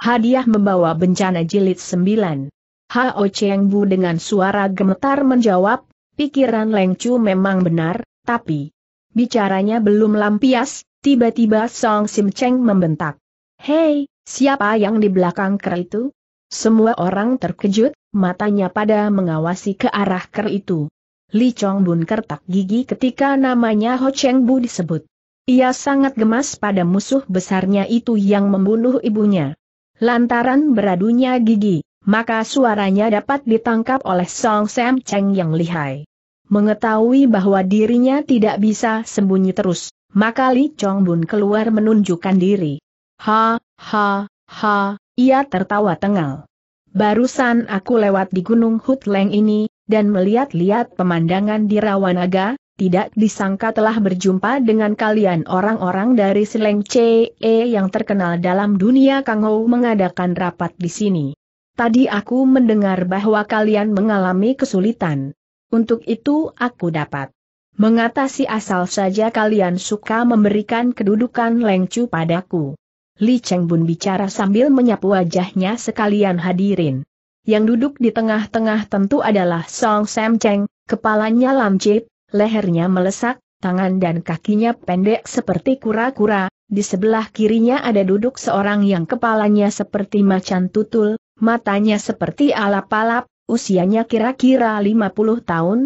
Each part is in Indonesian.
Hadiah membawa bencana jilid 9. Hao Cheng Bu dengan suara gemetar menjawab, pikiran Leng Chu memang benar, tapi... Bicaranya belum lampias, tiba-tiba Song Sim Cheng membentak. Hei, siapa yang di belakang ker itu? Semua orang terkejut, matanya pada mengawasi ke arah ker itu. Li Chong Bun kertak gigi ketika namanya Ho Cheng Bu disebut. Ia sangat gemas pada musuh besarnya itu yang membunuh ibunya. Lantaran beradunya gigi, maka suaranya dapat ditangkap oleh Song Sam Cheng yang lihai. Mengetahui bahwa dirinya tidak bisa sembunyi terus, maka Li Chong Bun keluar menunjukkan diri. Ha, ha, ha, ia tertawa tengal. Barusan aku lewat di Gunung Hutleng ini, dan melihat-lihat pemandangan di Rawanaga, tidak disangka telah berjumpa dengan kalian orang-orang dari Seleng CE yang terkenal dalam dunia Kangou mengadakan rapat di sini. Tadi aku mendengar bahwa kalian mengalami kesulitan. Untuk itu aku dapat mengatasi asal saja kalian suka memberikan kedudukan Lengcu padaku. Li Cheng Bun bicara sambil menyapu wajahnya sekalian hadirin. Yang duduk di tengah-tengah tentu adalah Song Sam Cheng, kepalanya lancip, lehernya melesak, tangan dan kakinya pendek seperti kura-kura, di sebelah kirinya ada duduk seorang yang kepalanya seperti macan tutul, matanya seperti alap-alap, usianya kira-kira 50 tahun.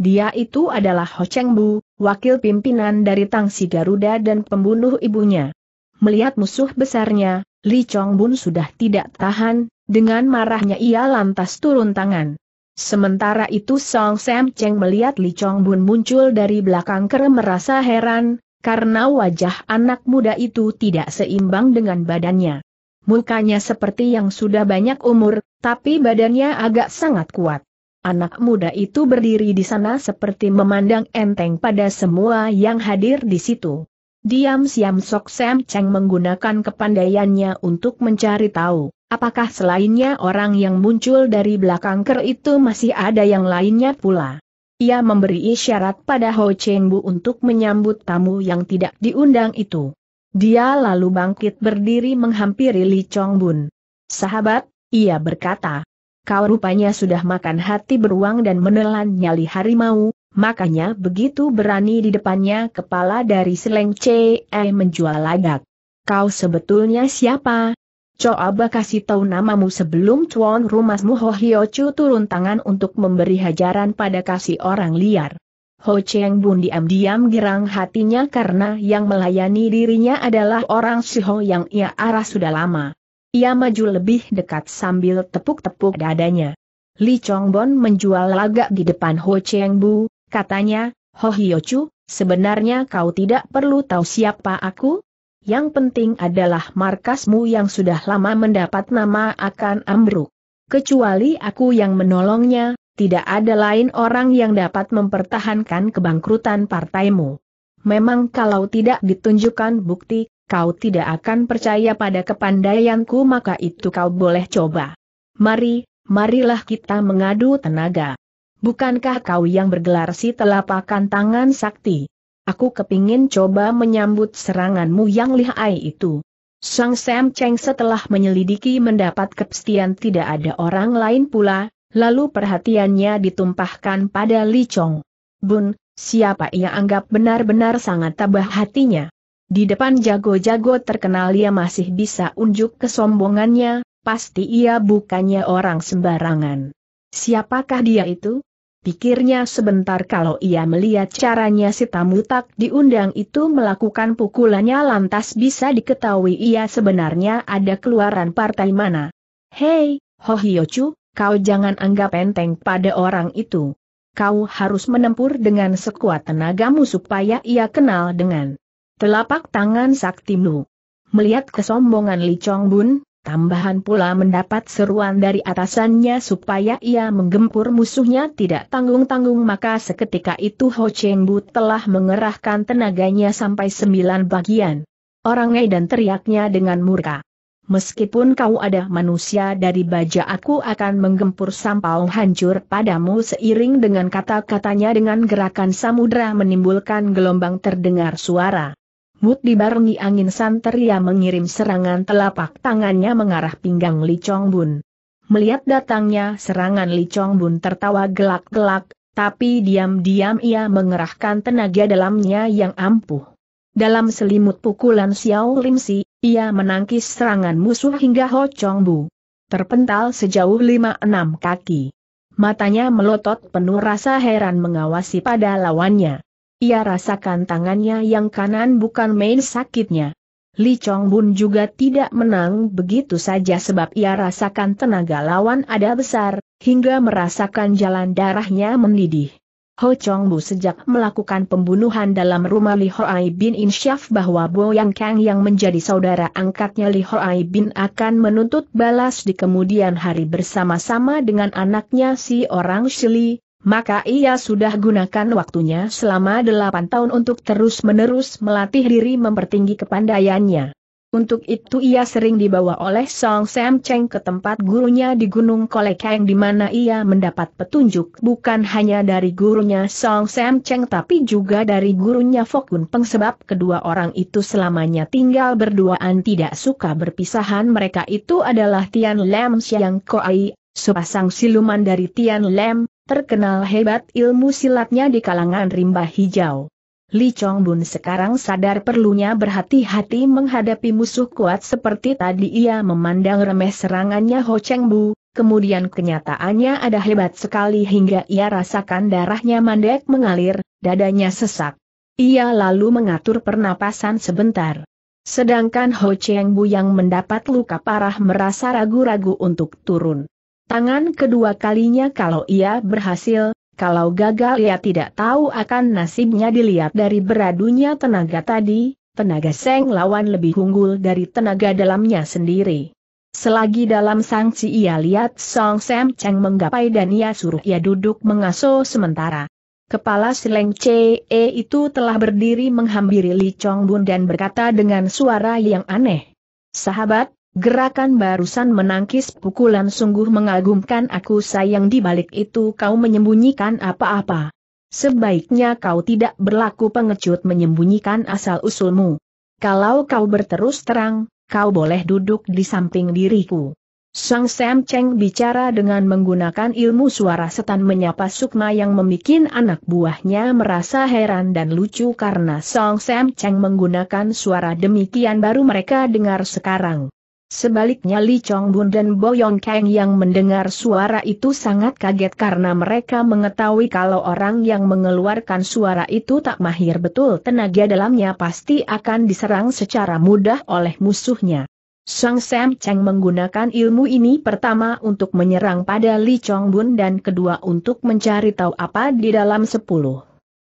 Dia itu adalah Ho Cheng Bu, wakil pimpinan dari Tangsi Garuda dan pembunuh ibunya. Melihat musuh besarnya, Li Chong Bun sudah tidak tahan, dengan marahnya ia lantas turun tangan. Sementara itu Song Sam Cheng melihat Li Chong Bun muncul dari belakang kerem merasa heran, karena wajah anak muda itu tidak seimbang dengan badannya. Mukanya seperti yang sudah banyak umur, tapi badannya agak sangat kuat. Anak muda itu berdiri di sana seperti memandang enteng pada semua yang hadir di situ. Diam siam Sok Sam Cheng menggunakan kepandaiannya untuk mencari tahu. Apakah selainnya orang yang muncul dari belakang ker itu masih ada yang lainnya pula? Ia memberi isyarat pada Ho Cheng Bu untuk menyambut tamu yang tidak diundang itu. Dia lalu bangkit berdiri menghampiri Li Chong Bun. Sahabat, ia berkata. Kau rupanya sudah makan hati beruang dan menelan nyali harimau, makanya begitu berani di depannya kepala dari Seleng Ce menjual lagak. Kau sebetulnya siapa, Coba kasih tahu namamu sebelum cuan rumahmu Ho Hyo Chu turun tangan untuk memberi hajaran pada kasih orang liar. Ho Cheng Bun diam-diam girang hatinya karena yang melayani dirinya adalah orang Siho yang ia arah sudah lama. Ia maju lebih dekat sambil tepuk-tepuk dadanya. Li Chong Chongbon menjual lagak di depan Ho Cheng Bu, katanya, Ho Hyo Chu, sebenarnya kau tidak perlu tahu siapa aku, yang penting adalah markasmu yang sudah lama mendapat nama akan ambruk. Kecuali aku yang menolongnya, tidak ada lain orang yang dapat mempertahankan kebangkrutan partaimu. Memang kalau tidak ditunjukkan bukti, kau tidak akan percaya pada kepandaianku maka itu kau boleh coba. Mari, marilah kita mengadu tenaga. Bukankah kau yang bergelar si telapakan tangan sakti? Aku kepingin coba menyambut seranganmu yang lihai itu. Sang Sam Cheng setelah menyelidiki mendapat kepastian tidak ada orang lain pula, lalu perhatiannya ditumpahkan pada Li Chong. Bun, siapa ia anggap benar-benar sangat tabah hatinya. Di depan jago-jago terkenal ia masih bisa unjuk kesombongannya, pasti ia bukannya orang sembarangan. Siapakah dia itu? Pikirnya sebentar kalau ia melihat caranya si tamu tak diundang itu melakukan pukulannya lantas bisa diketahui ia sebenarnya ada keluaran partai mana. Hei, Hohiochu, kau jangan anggap enteng pada orang itu. Kau harus menempur dengan sekuat tenagamu supaya ia kenal dengan telapak tangan saktimu. Melihat kesombongan Li Chong Bun, Tambahan pula mendapat seruan dari atasannya supaya ia menggempur musuhnya tidak tanggung-tanggung maka seketika itu Ho Cheng Bu telah mengerahkan tenaganya sampai sembilan bagian. Orang Ngai dan teriaknya dengan murka. Meskipun kau ada manusia dari baja aku akan menggempur sampau hancur padamu seiring dengan kata-katanya dengan gerakan samudra menimbulkan gelombang terdengar suara. Mut dibarengi angin santer santeria mengirim serangan telapak tangannya mengarah pinggang Li Chong Bun. Melihat datangnya serangan Li Chong Bun tertawa gelak-gelak, tapi diam-diam ia mengerahkan tenaga dalamnya yang ampuh. Dalam selimut pukulan Xiao Lim Si, ia menangkis serangan musuh hingga Ho Chong Bu. Terpental sejauh 5 enam kaki. Matanya melotot penuh rasa heran mengawasi pada lawannya. Ia rasakan tangannya yang kanan bukan main sakitnya. Li Chong Bun juga tidak menang begitu saja sebab ia rasakan tenaga lawan ada besar, hingga merasakan jalan darahnya mendidih. Ho Chong Bu sejak melakukan pembunuhan dalam rumah Li Ho Ai bin insyaf bahwa Bo Yang Kang yang menjadi saudara angkatnya Li Ho Ai bin akan menuntut balas di kemudian hari bersama-sama dengan anaknya si orang Shili, maka ia sudah gunakan waktunya selama delapan tahun untuk terus-menerus melatih diri mempertinggi kepandaiannya. Untuk itu ia sering dibawa oleh Song Sam Cheng ke tempat gurunya di Gunung Kolekeng di mana ia mendapat petunjuk bukan hanya dari gurunya Song Sam Cheng tapi juga dari gurunya Fokun Peng sebab kedua orang itu selamanya tinggal berduaan tidak suka berpisahan mereka itu adalah Tian Lam Siang Koai, sepasang siluman dari Tian Lam, terkenal hebat ilmu silatnya di kalangan rimba hijau. Li Chong Bun sekarang sadar perlunya berhati-hati menghadapi musuh kuat seperti tadi ia memandang remeh serangannya Ho Cheng Bu, kemudian kenyataannya ada hebat sekali hingga ia rasakan darahnya mandek mengalir, dadanya sesak. Ia lalu mengatur pernapasan sebentar. Sedangkan Ho Cheng Bu yang mendapat luka parah merasa ragu-ragu untuk turun. Tangan kedua kalinya kalau ia berhasil, kalau gagal ia tidak tahu akan nasibnya dilihat dari beradunya tenaga tadi, tenaga seng lawan lebih unggul dari tenaga dalamnya sendiri. Selagi dalam sangsi ia lihat Song Sam Cheng menggapai dan ia suruh ia duduk mengasuh sementara. Kepala Seleng E itu telah berdiri menghampiri Li Chong Bun dan berkata dengan suara yang aneh. Sahabat, Gerakan barusan menangkis pukulan sungguh mengagumkan aku sayang di balik itu kau menyembunyikan apa-apa. Sebaiknya kau tidak berlaku pengecut menyembunyikan asal-usulmu. Kalau kau berterus terang, kau boleh duduk di samping diriku. Sang Sam Cheng bicara dengan menggunakan ilmu suara setan menyapa Sukma yang memikin anak buahnya merasa heran dan lucu karena Sang Sam Cheng menggunakan suara demikian baru mereka dengar sekarang. Sebaliknya Li Chong Bun dan Boyong Kang yang mendengar suara itu sangat kaget karena mereka mengetahui kalau orang yang mengeluarkan suara itu tak mahir betul tenaga dalamnya pasti akan diserang secara mudah oleh musuhnya. Sang Sam Cheng menggunakan ilmu ini pertama untuk menyerang pada Li Chong Bun dan kedua untuk mencari tahu apa di dalam sepuluh.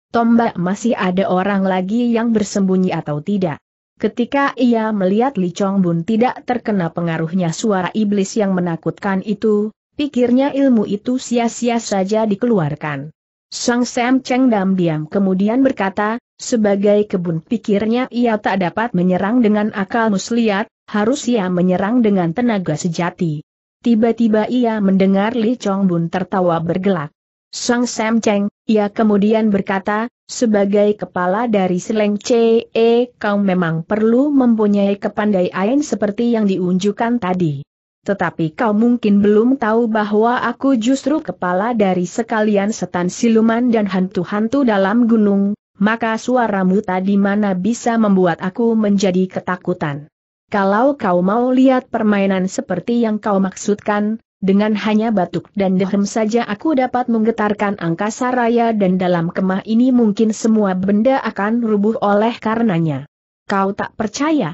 Tombak masih ada orang lagi yang bersembunyi atau tidak. Ketika ia melihat Li Chong Bun tidak terkena pengaruhnya suara iblis yang menakutkan itu, pikirnya ilmu itu sia-sia saja dikeluarkan. Sang Sam Cheng diam-diam kemudian berkata, sebagai kebun pikirnya ia tak dapat menyerang dengan akal muslihat, harus ia menyerang dengan tenaga sejati. Tiba-tiba ia mendengar Li Chong Bun tertawa bergelak. Sang Sam Cheng, ia kemudian berkata, sebagai kepala dari Seleng CE kau memang perlu mempunyai kepandaian seperti yang diunjukkan tadi. Tetapi kau mungkin belum tahu bahwa aku justru kepala dari sekalian setan siluman dan hantu-hantu dalam gunung, maka suaramu tadi mana bisa membuat aku menjadi ketakutan. Kalau kau mau lihat permainan seperti yang kau maksudkan, dengan hanya batuk dan dehem saja aku dapat menggetarkan angkasa raya dan dalam kemah ini mungkin semua benda akan rubuh oleh karenanya. Kau tak percaya?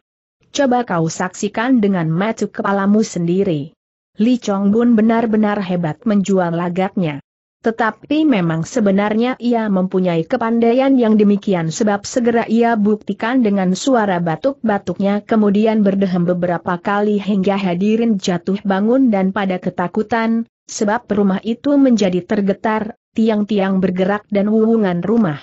Coba kau saksikan dengan mata kepalamu sendiri. Li Chong Bun benar-benar hebat menjual lagatnya. Tetapi memang sebenarnya ia mempunyai kepandaian yang demikian sebab segera ia buktikan dengan suara batuk-batuknya kemudian berdehem beberapa kali hingga hadirin jatuh bangun dan pada ketakutan, sebab rumah itu menjadi tergetar, tiang-tiang bergerak dan wuhungan rumah.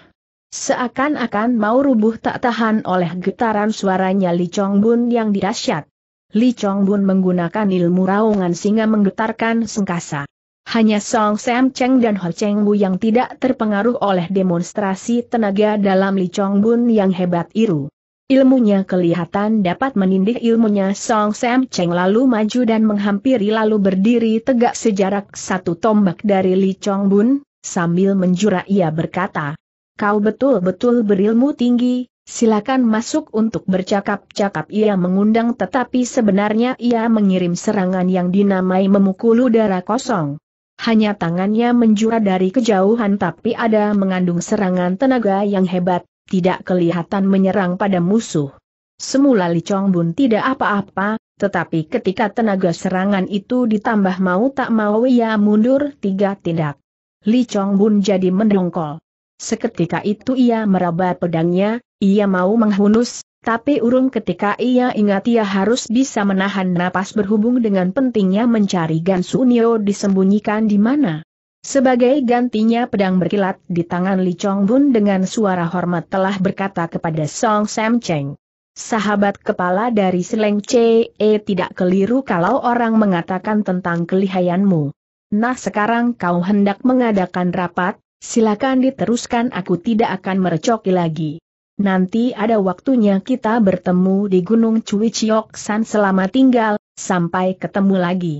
Seakan-akan mau rubuh tak tahan oleh getaran suaranya Li Chong Bun yang dirasyat. Li Chong Bun menggunakan ilmu raungan sehingga menggetarkan sengkasa. Hanya Song Sam Cheng dan Ho Cheng Wu yang tidak terpengaruh oleh demonstrasi tenaga dalam Li Chong Bun yang hebat iru. Ilmunya kelihatan dapat menindih ilmunya Song Sam Cheng lalu maju dan menghampiri lalu berdiri tegak sejarak satu tombak dari Li Chong Bun, sambil menjura ia berkata, Kau betul-betul berilmu tinggi, silakan masuk untuk bercakap-cakap ia mengundang tetapi sebenarnya ia mengirim serangan yang dinamai memukul udara kosong hanya tangannya menjura dari kejauhan tapi ada mengandung serangan tenaga yang hebat, tidak kelihatan menyerang pada musuh. Semula Li Chong Bun tidak apa-apa, tetapi ketika tenaga serangan itu ditambah mau tak mau ia mundur tiga tindak. Li Chong Bun jadi mendongkol. Seketika itu ia meraba pedangnya, ia mau menghunus, tapi urung ketika ia ingat ia harus bisa menahan napas berhubung dengan pentingnya mencari Gansu Nio disembunyikan di mana. Sebagai gantinya pedang berkilat di tangan Li Chong Bun dengan suara hormat telah berkata kepada Song Sam Cheng. Sahabat kepala dari Seleng Ce e tidak keliru kalau orang mengatakan tentang kelihayanmu. Nah sekarang kau hendak mengadakan rapat, silakan diteruskan aku tidak akan merecoki lagi. Nanti ada waktunya kita bertemu di Gunung Cui Chiok San selama tinggal, sampai ketemu lagi.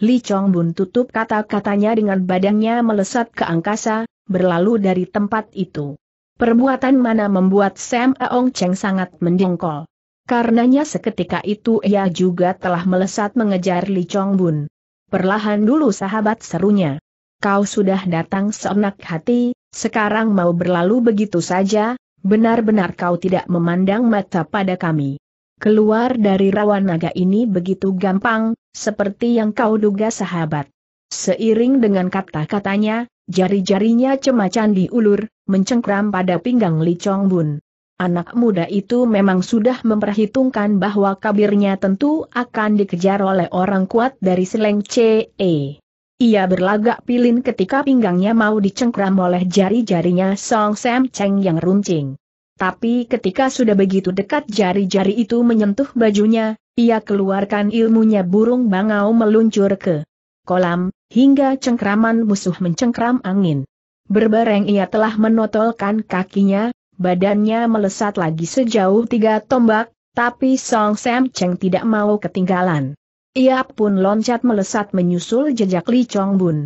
Li Chong Bun tutup kata-katanya dengan badannya melesat ke angkasa, berlalu dari tempat itu. Perbuatan mana membuat Sam Aong Cheng sangat mendengkol. Karenanya seketika itu ia juga telah melesat mengejar Li Chong Bun. Perlahan dulu sahabat serunya. Kau sudah datang seenak hati, sekarang mau berlalu begitu saja, Benar-benar kau tidak memandang mata pada kami. Keluar dari rawan naga ini begitu gampang, seperti yang kau duga sahabat. Seiring dengan kata-katanya, jari-jarinya cemacan diulur, mencengkram pada pinggang Li Chong Bun. Anak muda itu memang sudah memperhitungkan bahwa kabirnya tentu akan dikejar oleh orang kuat dari Seleng CE. Ia berlagak pilin ketika pinggangnya mau dicengkram oleh jari-jarinya Song Sam Cheng yang runcing. Tapi ketika sudah begitu dekat jari-jari itu menyentuh bajunya, ia keluarkan ilmunya burung bangau meluncur ke kolam, hingga cengkraman musuh mencengkram angin. Berbareng ia telah menotolkan kakinya, badannya melesat lagi sejauh tiga tombak, tapi Song Sam Cheng tidak mau ketinggalan. Ia pun loncat melesat menyusul jejak Li Chong Bun.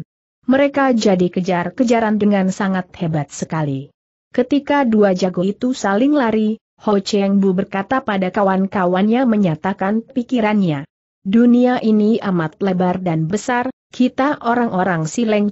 Mereka jadi kejar-kejaran dengan sangat hebat sekali. Ketika dua jago itu saling lari, Ho Cheng Bu berkata pada kawan-kawannya menyatakan pikirannya. Dunia ini amat lebar dan besar, kita orang-orang sileng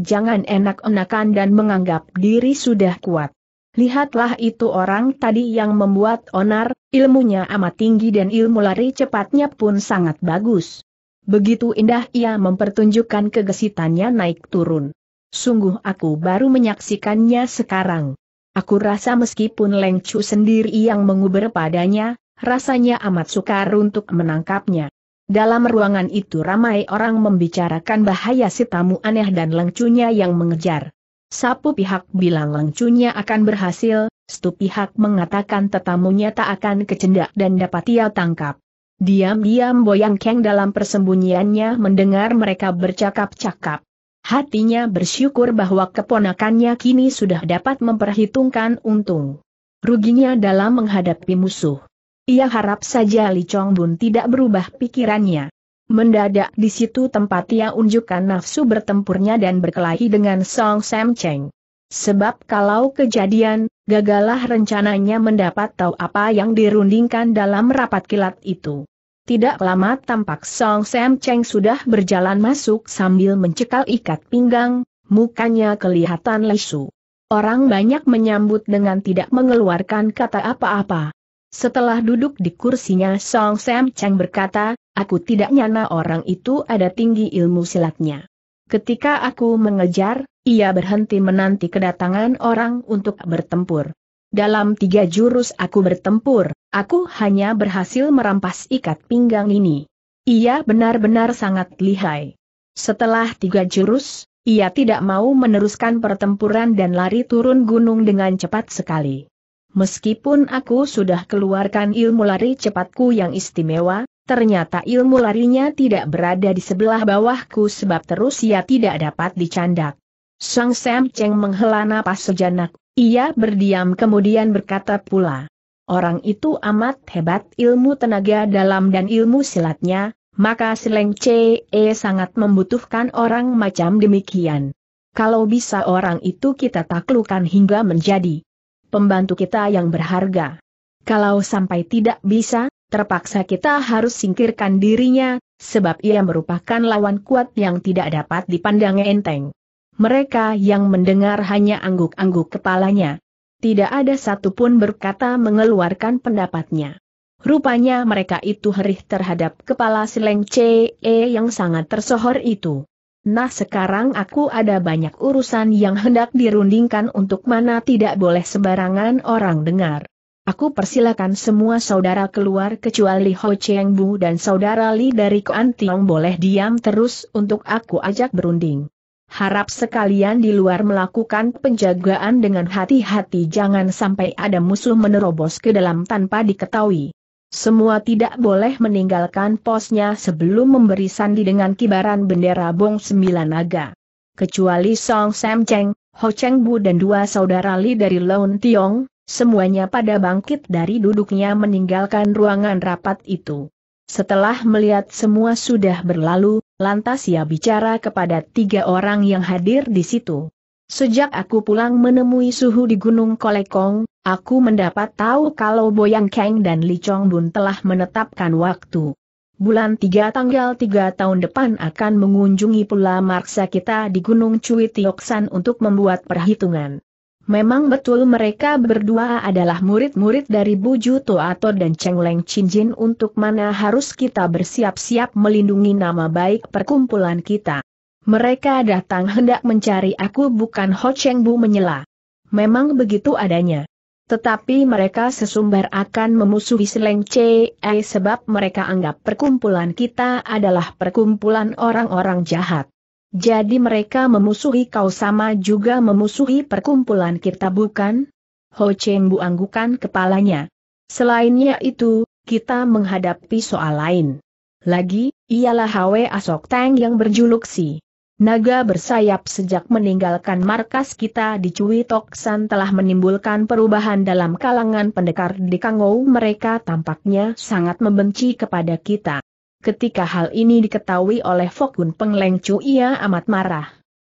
jangan enak-enakan dan menganggap diri sudah kuat. Lihatlah itu orang tadi yang membuat onar, ilmunya amat tinggi dan ilmu lari cepatnya pun sangat bagus. Begitu indah ia mempertunjukkan kegesitannya naik turun. Sungguh aku baru menyaksikannya sekarang. Aku rasa meskipun Leng sendiri yang menguber padanya, rasanya amat sukar untuk menangkapnya. Dalam ruangan itu ramai orang membicarakan bahaya si tamu aneh dan lengcunya yang mengejar. Sapu pihak bilang lengcunya akan berhasil, stu pihak mengatakan tetamunya tak akan kecendak dan dapat ia tangkap. Diam-diam Boyang Keng dalam persembunyiannya mendengar mereka bercakap-cakap. Hatinya bersyukur bahwa keponakannya kini sudah dapat memperhitungkan untung. Ruginya dalam menghadapi musuh. Ia harap saja Li Chong Bun tidak berubah pikirannya. Mendadak di situ tempat ia unjukkan nafsu bertempurnya dan berkelahi dengan Song Sam Cheng. Sebab kalau kejadian, gagalah rencananya mendapat tahu apa yang dirundingkan dalam rapat kilat itu. Tidak lama tampak Song Sam Cheng sudah berjalan masuk sambil mencekal ikat pinggang, mukanya kelihatan lesu. Orang banyak menyambut dengan tidak mengeluarkan kata apa-apa. Setelah duduk di kursinya Song Sam Cheng berkata, aku tidak nyana orang itu ada tinggi ilmu silatnya. Ketika aku mengejar, ia berhenti menanti kedatangan orang untuk bertempur. Dalam tiga jurus aku bertempur, aku hanya berhasil merampas ikat pinggang ini. Ia benar-benar sangat lihai. Setelah tiga jurus, ia tidak mau meneruskan pertempuran dan lari turun gunung dengan cepat sekali. Meskipun aku sudah keluarkan ilmu lari cepatku yang istimewa, ternyata ilmu larinya tidak berada di sebelah bawahku sebab terus ia tidak dapat dicandak. Sang Sam Cheng menghela napas sejenak, ia berdiam kemudian berkata pula. Orang itu amat hebat ilmu tenaga dalam dan ilmu silatnya, maka Seleng Ce e sangat membutuhkan orang macam demikian. Kalau bisa orang itu kita taklukan hingga menjadi pembantu kita yang berharga. Kalau sampai tidak bisa, terpaksa kita harus singkirkan dirinya, sebab ia merupakan lawan kuat yang tidak dapat dipandang enteng. Mereka yang mendengar hanya angguk-angguk kepalanya. Tidak ada satupun berkata mengeluarkan pendapatnya. Rupanya mereka itu herih terhadap kepala Sileng CE yang sangat tersohor itu. Nah sekarang aku ada banyak urusan yang hendak dirundingkan untuk mana tidak boleh sembarangan orang dengar. Aku persilakan semua saudara keluar kecuali Ho Cheng Bu dan saudara Li dari Kuan Tiong boleh diam terus untuk aku ajak berunding. Harap sekalian di luar melakukan penjagaan dengan hati-hati jangan sampai ada musuh menerobos ke dalam tanpa diketahui. Semua tidak boleh meninggalkan posnya sebelum memberi sandi dengan kibaran bendera Bong Sembilan Naga. Kecuali Song Sam Cheng, Ho Cheng Bu dan dua saudara Li dari Lon Tiong, semuanya pada bangkit dari duduknya meninggalkan ruangan rapat itu. Setelah melihat semua sudah berlalu, lantas ia bicara kepada tiga orang yang hadir di situ. Sejak aku pulang menemui suhu di Gunung Kolekong, aku mendapat tahu kalau Boyang Kang dan Li Chong Bun telah menetapkan waktu. Bulan 3 tanggal 3 tahun depan akan mengunjungi pula Marsa kita di Gunung Cui Tioksan untuk membuat perhitungan. Memang betul mereka berdua adalah murid-murid dari Buju Toato dan Cheng Leng Chin Jin untuk mana harus kita bersiap-siap melindungi nama baik perkumpulan kita. Mereka datang hendak mencari aku bukan Ho Cheng Bu menyela. Memang begitu adanya. Tetapi mereka sesumbar akan memusuhi Seleng Chei eh, sebab mereka anggap perkumpulan kita adalah perkumpulan orang-orang jahat. Jadi mereka memusuhi kau sama juga memusuhi perkumpulan kita bukan? Ho Cheng Bu anggukan kepalanya. Selainnya itu, kita menghadapi soal lain. Lagi, ialah Hwe Asok Tang yang berjuluk si Naga bersayap sejak meninggalkan markas kita di Cui Toksan telah menimbulkan perubahan dalam kalangan pendekar di Kangou mereka tampaknya sangat membenci kepada kita. Ketika hal ini diketahui oleh Fokun Peng Leng Chu, ia amat marah.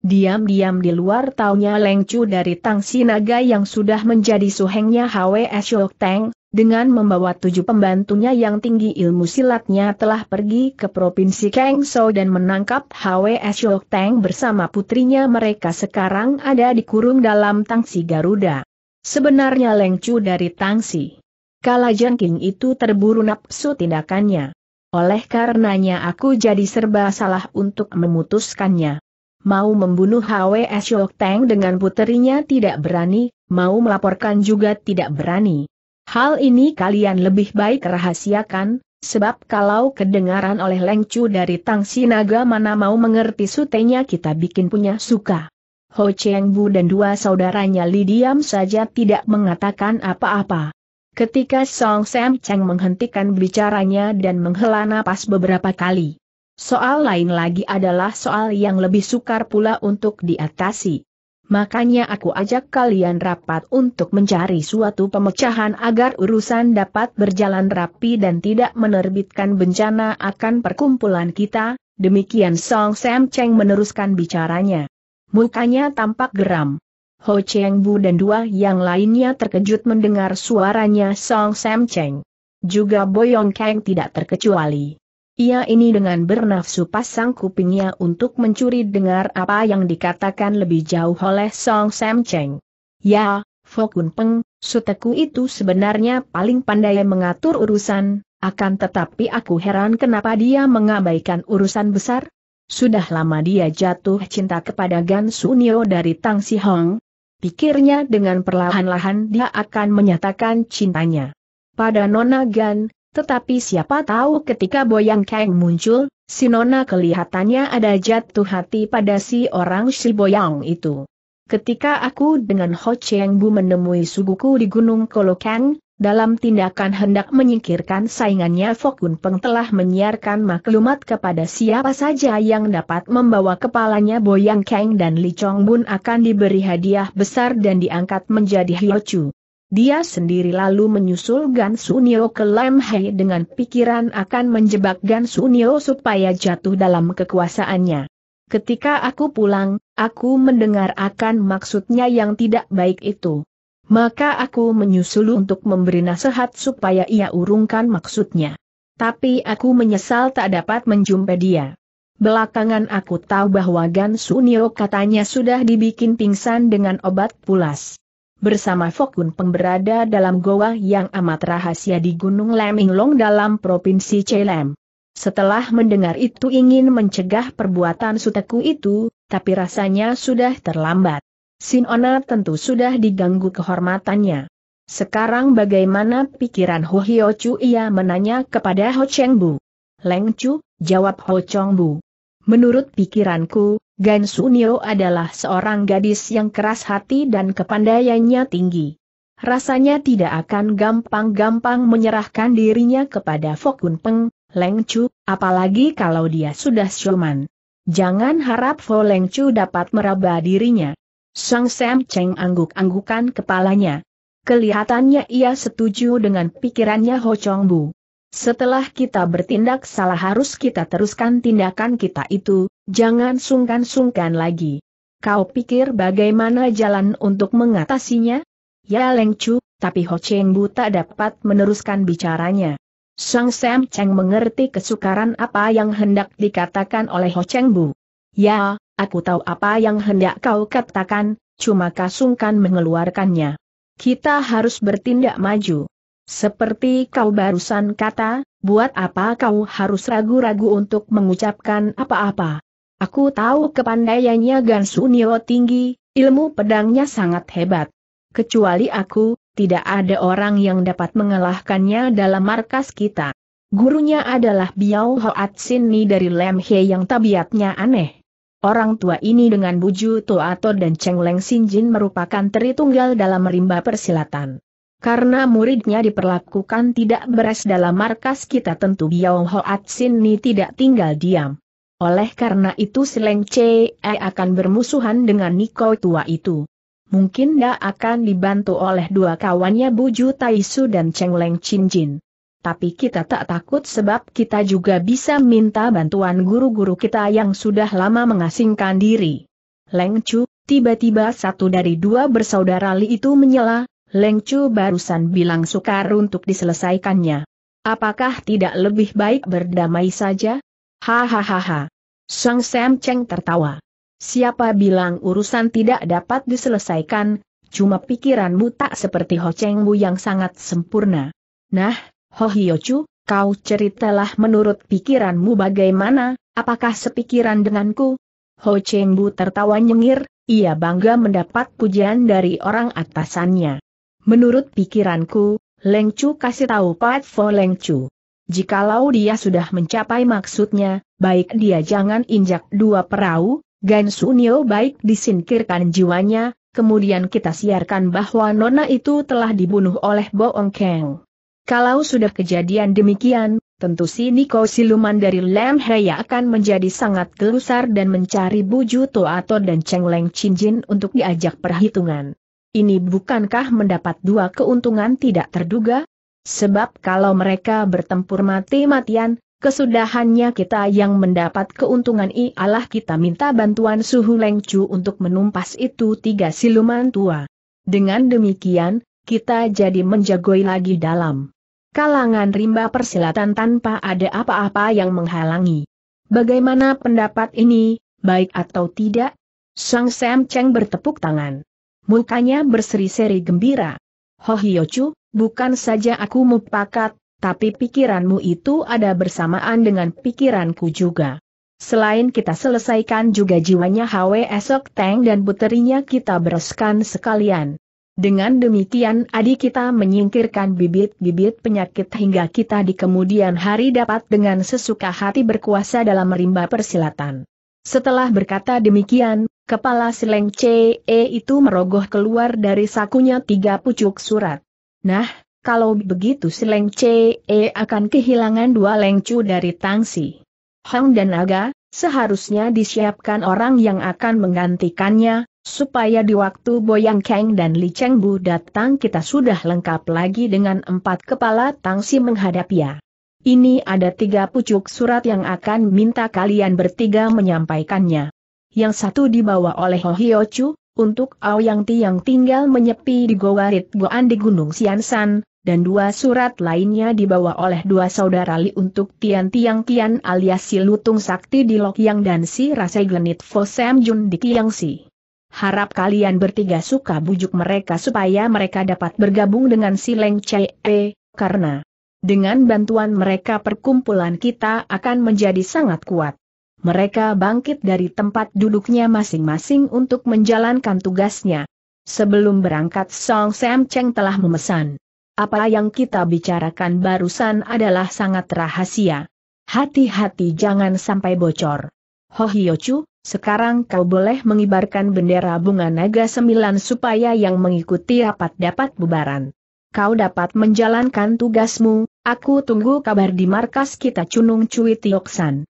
Diam-diam di luar taunya Leng Chu dari Tang Sinaga yang sudah menjadi suhengnya Hwe Syok Teng, dengan membawa tujuh pembantunya yang tinggi ilmu silatnya telah pergi ke Provinsi Kangso dan menangkap HWS Yok Teng bersama putrinya mereka sekarang ada dikurung dalam tangsi Garuda. Sebenarnya lengcu dari tangsi. Kala Jengking itu terburu nafsu tindakannya. Oleh karenanya aku jadi serba salah untuk memutuskannya. Mau membunuh HWS Yok Teng dengan putrinya tidak berani, mau melaporkan juga tidak berani. Hal ini kalian lebih baik rahasiakan, sebab kalau kedengaran oleh Lengcu dari Tang Sinaga mana mau mengerti sutenya kita bikin punya suka. Ho Cheng Bu dan dua saudaranya Li diam saja tidak mengatakan apa-apa. Ketika Song Sam Cheng menghentikan bicaranya dan menghela napas beberapa kali. Soal lain lagi adalah soal yang lebih sukar pula untuk diatasi. Makanya aku ajak kalian rapat untuk mencari suatu pemecahan agar urusan dapat berjalan rapi dan tidak menerbitkan bencana akan perkumpulan kita, demikian Song Sam Cheng meneruskan bicaranya. Mukanya tampak geram. Ho Cheng Bu dan dua yang lainnya terkejut mendengar suaranya Song Sam Cheng. Juga Boyong Kang tidak terkecuali. Ia ini dengan bernafsu pasang kupingnya untuk mencuri dengar apa yang dikatakan lebih jauh oleh Song Sam Cheng. Ya, Fokun Peng, suteku itu sebenarnya paling pandai mengatur urusan, akan tetapi aku heran kenapa dia mengabaikan urusan besar. Sudah lama dia jatuh cinta kepada Gan Sunio dari Tang Si Hong. Pikirnya dengan perlahan-lahan dia akan menyatakan cintanya. Pada Nona Gan, tetapi siapa tahu ketika Boyang Kang muncul, si Nona kelihatannya ada jatuh hati pada si orang si Boyang itu. Ketika aku dengan Ho Cheng Bu menemui Suguku di Gunung Kolokang, dalam tindakan hendak menyingkirkan saingannya Fokun Peng telah menyiarkan maklumat kepada siapa saja yang dapat membawa kepalanya Boyang Kang dan Li Chong Bun akan diberi hadiah besar dan diangkat menjadi Chu. Dia sendiri lalu menyusul Gan Sunio ke Lam Hei dengan pikiran akan menjebak Gan Sunio supaya jatuh dalam kekuasaannya. Ketika aku pulang, aku mendengar akan maksudnya yang tidak baik itu. Maka aku menyusul untuk memberi nasihat supaya ia urungkan maksudnya. Tapi aku menyesal tak dapat menjumpai dia. Belakangan aku tahu bahwa Gan Sunio katanya sudah dibikin pingsan dengan obat pulas bersama Fokun pemberada dalam goa yang amat rahasia di Gunung Leminglong dalam Provinsi Chelem. Setelah mendengar itu ingin mencegah perbuatan suteku itu, tapi rasanya sudah terlambat. Sin Ona tentu sudah diganggu kehormatannya. Sekarang bagaimana pikiran Ho Hyo Chu ia menanya kepada Ho Cheng Bu. Leng Chu, jawab Ho Chong Bu. Menurut pikiranku, Gan Nio adalah seorang gadis yang keras hati dan kepandaiannya tinggi. Rasanya tidak akan gampang-gampang menyerahkan dirinya kepada Fokun Peng, Leng Chu, apalagi kalau dia sudah siuman. Jangan harap Fo Leng Chu dapat meraba dirinya. Sang Sam Cheng angguk-anggukan kepalanya. Kelihatannya ia setuju dengan pikirannya Ho Chong Bu. Setelah kita bertindak salah harus kita teruskan tindakan kita itu, Jangan sungkan-sungkan lagi. Kau pikir bagaimana jalan untuk mengatasinya? Ya Leng tapi Ho Cheng Bu tak dapat meneruskan bicaranya. Sang Sam Cheng mengerti kesukaran apa yang hendak dikatakan oleh Ho Cheng Bu. Ya, aku tahu apa yang hendak kau katakan, cuma kasungkan mengeluarkannya. Kita harus bertindak maju. Seperti kau barusan kata, buat apa kau harus ragu-ragu untuk mengucapkan apa-apa? Aku tahu kepandaiannya Gansu Nio tinggi, ilmu pedangnya sangat hebat. Kecuali aku, tidak ada orang yang dapat mengalahkannya dalam markas kita. Gurunya adalah Biao Hoat Sini dari Lem He yang tabiatnya aneh. Orang tua ini dengan Buju Toato dan Cheng Leng Sinjin merupakan teritunggal dalam rimba persilatan. Karena muridnya diperlakukan tidak beres dalam markas kita tentu Biao Hoat Sini tidak tinggal diam. Oleh karena itu Seleng CE eh, akan bermusuhan dengan Niko tua itu. Mungkin dia akan dibantu oleh dua kawannya Buju Taisu dan Cheng Leng Chin Jin. Tapi kita tak takut sebab kita juga bisa minta bantuan guru-guru kita yang sudah lama mengasingkan diri. Leng Chu, tiba-tiba satu dari dua bersaudara Li itu menyela, Leng Chu barusan bilang sukar untuk diselesaikannya. Apakah tidak lebih baik berdamai saja? Hahaha. Sang Sam Cheng tertawa. Siapa bilang urusan tidak dapat diselesaikan, cuma pikiranmu tak seperti Ho Cheng Bu yang sangat sempurna. Nah, Ho Chu, kau ceritalah menurut pikiranmu bagaimana, apakah sepikiran denganku? Ho Cheng Bu tertawa nyengir, ia bangga mendapat pujian dari orang atasannya. Menurut pikiranku, Leng Chu kasih tahu Pat Fo Leng Chu. Jikalau dia sudah mencapai maksudnya, baik dia jangan injak dua perahu, Gan Sunio baik disingkirkan jiwanya, kemudian kita siarkan bahwa Nona itu telah dibunuh oleh Boong Keng. Kalau sudah kejadian demikian, tentu si Niko siluman dari Lam Haya akan menjadi sangat gelusar dan mencari Buju Toato dan Cheng Leng Chinjin untuk diajak perhitungan. Ini bukankah mendapat dua keuntungan tidak terduga? Sebab kalau mereka bertempur mati-matian, kesudahannya kita yang mendapat keuntungan ialah kita minta bantuan suhu lengcu untuk menumpas itu tiga siluman tua. Dengan demikian, kita jadi menjagoi lagi dalam kalangan rimba persilatan tanpa ada apa-apa yang menghalangi. Bagaimana pendapat ini, baik atau tidak? Sang Sam Cheng bertepuk tangan. Mukanya berseri-seri gembira. Ho Hyo Chu, bukan saja aku mupakat, tapi pikiranmu itu ada bersamaan dengan pikiranku juga. Selain kita selesaikan juga jiwanya HW esok Teng dan puterinya kita bereskan sekalian. Dengan demikian adik kita menyingkirkan bibit-bibit penyakit hingga kita di kemudian hari dapat dengan sesuka hati berkuasa dalam rimba persilatan. Setelah berkata demikian, kepala Sileng CE itu merogoh keluar dari sakunya tiga pucuk surat. Nah, kalau begitu si Leng Che eh, akan kehilangan dua Chu dari Tangsi. Hang dan Aga, seharusnya disiapkan orang yang akan menggantikannya, supaya di waktu Boyang Kang dan Li Cheng Bu datang kita sudah lengkap lagi dengan empat kepala Tangsi menghadapnya. Ini ada tiga pucuk surat yang akan minta kalian bertiga menyampaikannya. Yang satu dibawa oleh Ho Hyo Chu, untuk Aoyang yang tinggal menyepi di Goa Rit Goan di Gunung Siansan, dan dua surat lainnya dibawa oleh dua saudara Li untuk Tian Tiang Kian alias si Lutung Sakti di Lokyang dan si Rasai Fo Sam Jun di Kiangsi. Harap kalian bertiga suka bujuk mereka supaya mereka dapat bergabung dengan si Leng E, karena dengan bantuan mereka perkumpulan kita akan menjadi sangat kuat mereka bangkit dari tempat duduknya masing-masing untuk menjalankan tugasnya. Sebelum berangkat Song Sam Cheng telah memesan. Apa yang kita bicarakan barusan adalah sangat rahasia. Hati-hati jangan sampai bocor. Ho Hyochu, sekarang kau boleh mengibarkan bendera bunga naga sembilan supaya yang mengikuti rapat dapat bubaran. Kau dapat menjalankan tugasmu, aku tunggu kabar di markas kita Cunung Cui Tioksan.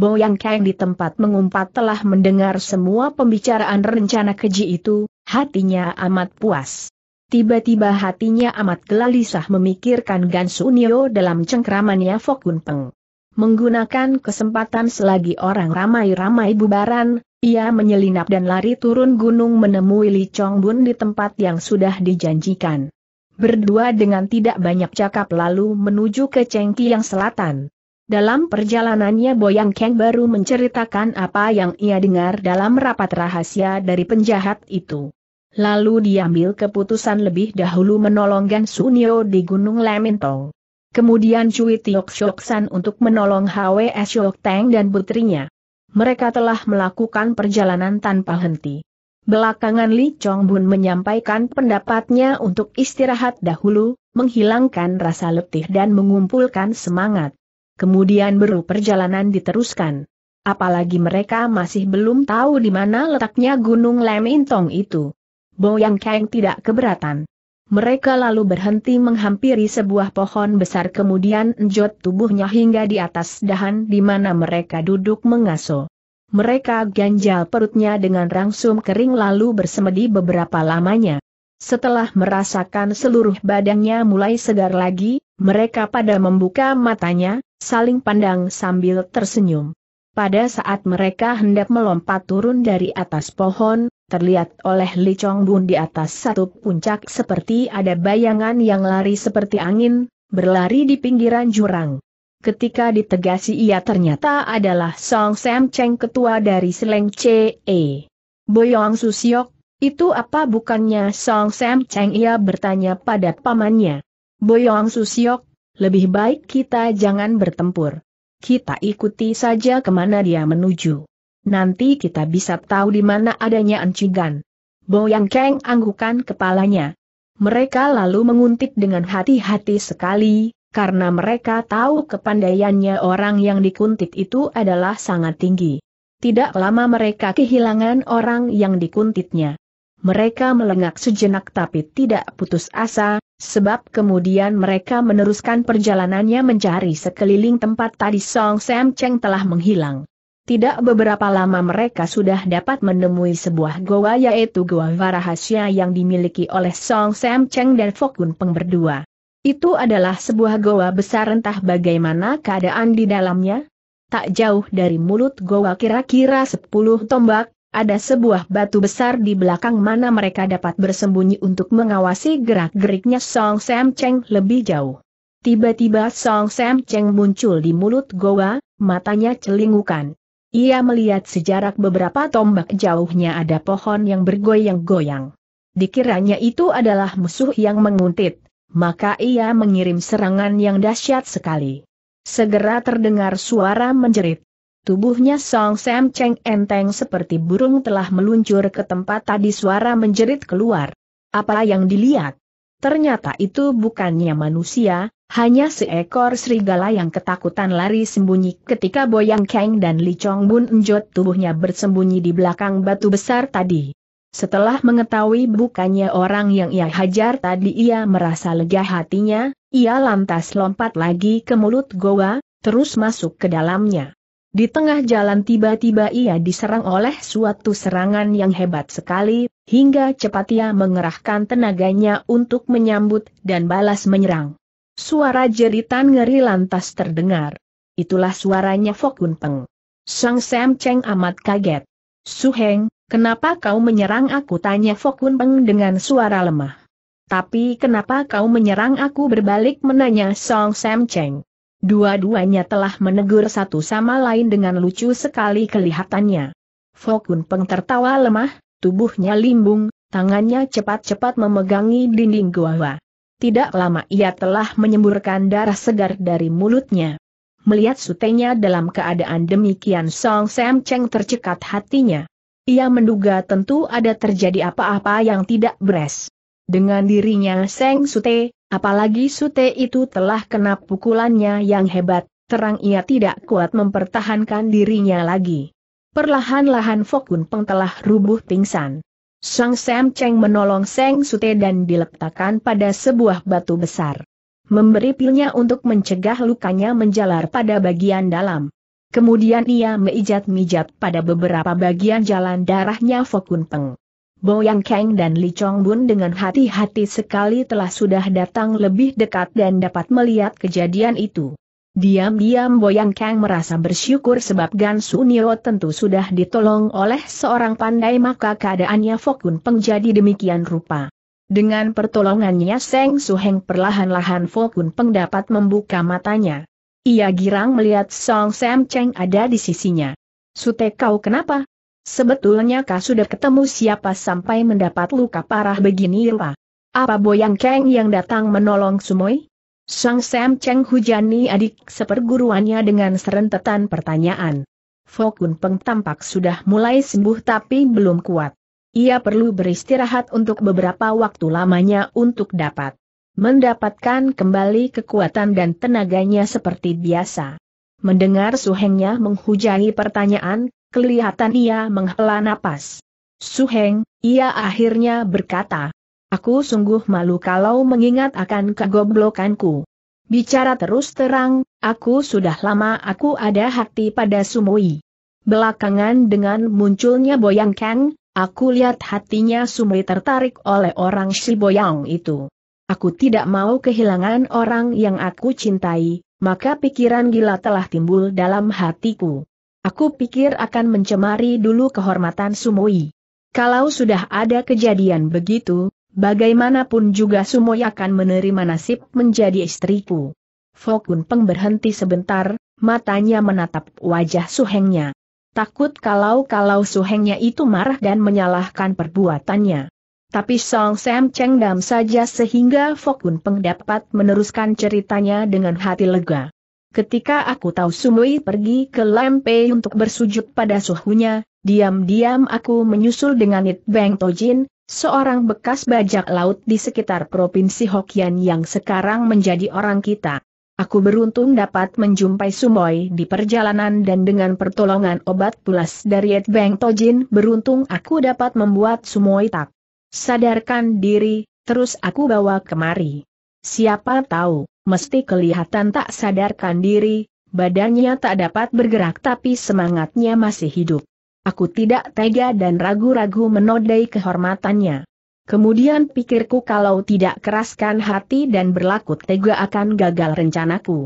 Bo Yang Kang di tempat mengumpat telah mendengar semua pembicaraan rencana keji itu, hatinya amat puas. Tiba-tiba hatinya amat gelisah memikirkan Gan Nio dalam cengkramannya Fokun Peng. Menggunakan kesempatan selagi orang ramai-ramai bubaran, ia menyelinap dan lari turun gunung menemui Li Chong Bun di tempat yang sudah dijanjikan. Berdua dengan tidak banyak cakap lalu menuju ke Cengki yang selatan. Dalam perjalanannya Boyang Kang baru menceritakan apa yang ia dengar dalam rapat rahasia dari penjahat itu. Lalu diambil keputusan lebih dahulu menolong Gan Sunio di Gunung Lamintong. Kemudian Cui Tiok Shok San untuk menolong Hwe Shok Teng dan putrinya. Mereka telah melakukan perjalanan tanpa henti. Belakangan Li Chong Bun menyampaikan pendapatnya untuk istirahat dahulu, menghilangkan rasa letih dan mengumpulkan semangat kemudian baru perjalanan diteruskan. Apalagi mereka masih belum tahu di mana letaknya Gunung Lemintong itu. Boyang Kang tidak keberatan. Mereka lalu berhenti menghampiri sebuah pohon besar kemudian enjot tubuhnya hingga di atas dahan di mana mereka duduk mengaso. Mereka ganjal perutnya dengan rangsum kering lalu bersemedi beberapa lamanya. Setelah merasakan seluruh badannya mulai segar lagi, mereka pada membuka matanya, saling pandang sambil tersenyum. Pada saat mereka hendak melompat turun dari atas pohon, terlihat oleh Li Chong Bun di atas satu puncak seperti ada bayangan yang lari seperti angin, berlari di pinggiran jurang. Ketika ditegasi ia ternyata adalah Song Sam Cheng ketua dari Seleng CE. Boyong Susiok, itu apa bukannya Song Sam Cheng ia bertanya pada pamannya. Boyong Susiok, lebih baik kita jangan bertempur. Kita ikuti saja kemana dia menuju. Nanti kita bisa tahu di mana adanya Encigan. Boyang Kang anggukan kepalanya. Mereka lalu menguntit dengan hati-hati sekali, karena mereka tahu kepandaiannya orang yang dikuntit itu adalah sangat tinggi. Tidak lama mereka kehilangan orang yang dikuntitnya. Mereka melengak sejenak tapi tidak putus asa, sebab kemudian mereka meneruskan perjalanannya mencari sekeliling tempat tadi Song Sam Cheng telah menghilang. Tidak beberapa lama mereka sudah dapat menemui sebuah goa yaitu goa rahasia yang dimiliki oleh Song Sam Cheng dan Fokun Peng berdua. Itu adalah sebuah goa besar entah bagaimana keadaan di dalamnya. Tak jauh dari mulut goa kira-kira 10 tombak, ada sebuah batu besar di belakang mana mereka dapat bersembunyi untuk mengawasi gerak-geriknya Song Sam Cheng lebih jauh. Tiba-tiba Song Sam Cheng muncul di mulut goa, matanya celingukan. Ia melihat sejarak beberapa tombak jauhnya ada pohon yang bergoyang-goyang. Dikiranya itu adalah musuh yang menguntit, maka ia mengirim serangan yang dahsyat sekali. Segera terdengar suara menjerit, Tubuhnya Song Sam Cheng enteng seperti burung telah meluncur ke tempat tadi suara menjerit keluar. Apa yang dilihat? Ternyata itu bukannya manusia, hanya seekor serigala yang ketakutan lari sembunyi ketika Boyang Kang dan Li Chong Bun enjot tubuhnya bersembunyi di belakang batu besar tadi. Setelah mengetahui bukannya orang yang ia hajar tadi ia merasa lega hatinya, ia lantas lompat lagi ke mulut goa, terus masuk ke dalamnya. Di tengah jalan tiba-tiba ia diserang oleh suatu serangan yang hebat sekali, hingga cepat ia mengerahkan tenaganya untuk menyambut dan balas menyerang. Suara jeritan ngeri lantas terdengar. Itulah suaranya Fok Fokun Peng. Sang Sam Cheng amat kaget. Su Heng, kenapa kau menyerang aku? Tanya Fok Fokun Peng dengan suara lemah. Tapi kenapa kau menyerang aku berbalik menanya Song Sam Cheng. Dua-duanya telah menegur satu sama lain dengan lucu sekali kelihatannya. Fokun Peng tertawa lemah, tubuhnya limbung, tangannya cepat-cepat memegangi dinding gua. Tidak lama ia telah menyemburkan darah segar dari mulutnya. Melihat sutenya dalam keadaan demikian Song Sam Cheng tercekat hatinya. Ia menduga tentu ada terjadi apa-apa yang tidak beres. Dengan dirinya Seng Sute, Apalagi Sute itu telah kena pukulannya yang hebat, terang ia tidak kuat mempertahankan dirinya lagi. Perlahan-lahan Fokun Peng telah rubuh pingsan. Sang Sam Cheng menolong Seng Sute dan diletakkan pada sebuah batu besar. Memberi pilnya untuk mencegah lukanya menjalar pada bagian dalam. Kemudian ia meijat-mijat pada beberapa bagian jalan darahnya Fokun Peng. Boyang Kang dan Li Chong Bun dengan hati-hati sekali telah sudah datang lebih dekat dan dapat melihat kejadian itu. Diam-diam Boyang Kang merasa bersyukur sebab Gan Nio tentu sudah ditolong oleh seorang pandai maka keadaannya Fokun Peng jadi demikian rupa. Dengan pertolongannya Seng Suheng perlahan-lahan Fokun Peng dapat membuka matanya. Ia girang melihat Song Sam Cheng ada di sisinya. Sute kau kenapa? Sebetulnya kau sudah ketemu siapa sampai mendapat luka parah begini rupa. Apa Boyang Kang yang datang menolong Sumoy? Sang Sam Cheng hujani adik seperguruannya dengan serentetan pertanyaan. Fokun Peng tampak sudah mulai sembuh tapi belum kuat. Ia perlu beristirahat untuk beberapa waktu lamanya untuk dapat mendapatkan kembali kekuatan dan tenaganya seperti biasa. Mendengar suhengnya menghujani pertanyaan, kelihatan ia menghela napas. Suheng, ia akhirnya berkata, Aku sungguh malu kalau mengingat akan kegoblokanku. Bicara terus terang, aku sudah lama aku ada hati pada Sumui. Belakangan dengan munculnya Boyang Kang, aku lihat hatinya Sumui tertarik oleh orang si Boyang itu. Aku tidak mau kehilangan orang yang aku cintai, maka pikiran gila telah timbul dalam hatiku. Aku pikir akan mencemari dulu kehormatan Sumoi. Kalau sudah ada kejadian begitu, bagaimanapun juga Sumoi akan menerima nasib menjadi istriku. Fokun Peng berhenti sebentar, matanya menatap wajah suhengnya. Takut kalau-kalau suhengnya itu marah dan menyalahkan perbuatannya. Tapi Song Sam Cheng Dam saja sehingga Fokun Peng dapat meneruskan ceritanya dengan hati lega. Ketika aku tahu Sumui pergi ke Lempe untuk bersujud pada suhunya, diam-diam aku menyusul dengan It Beng Tojin, seorang bekas bajak laut di sekitar Provinsi Hokian yang sekarang menjadi orang kita. Aku beruntung dapat menjumpai Sumoy di perjalanan dan dengan pertolongan obat pulas dari Ed Beng Tojin beruntung aku dapat membuat Sumoy tak sadarkan diri, terus aku bawa kemari. Siapa tahu, mesti kelihatan tak sadarkan diri, badannya tak dapat bergerak tapi semangatnya masih hidup. Aku tidak tega dan ragu-ragu menodai kehormatannya. Kemudian pikirku kalau tidak keraskan hati dan berlaku tega akan gagal rencanaku.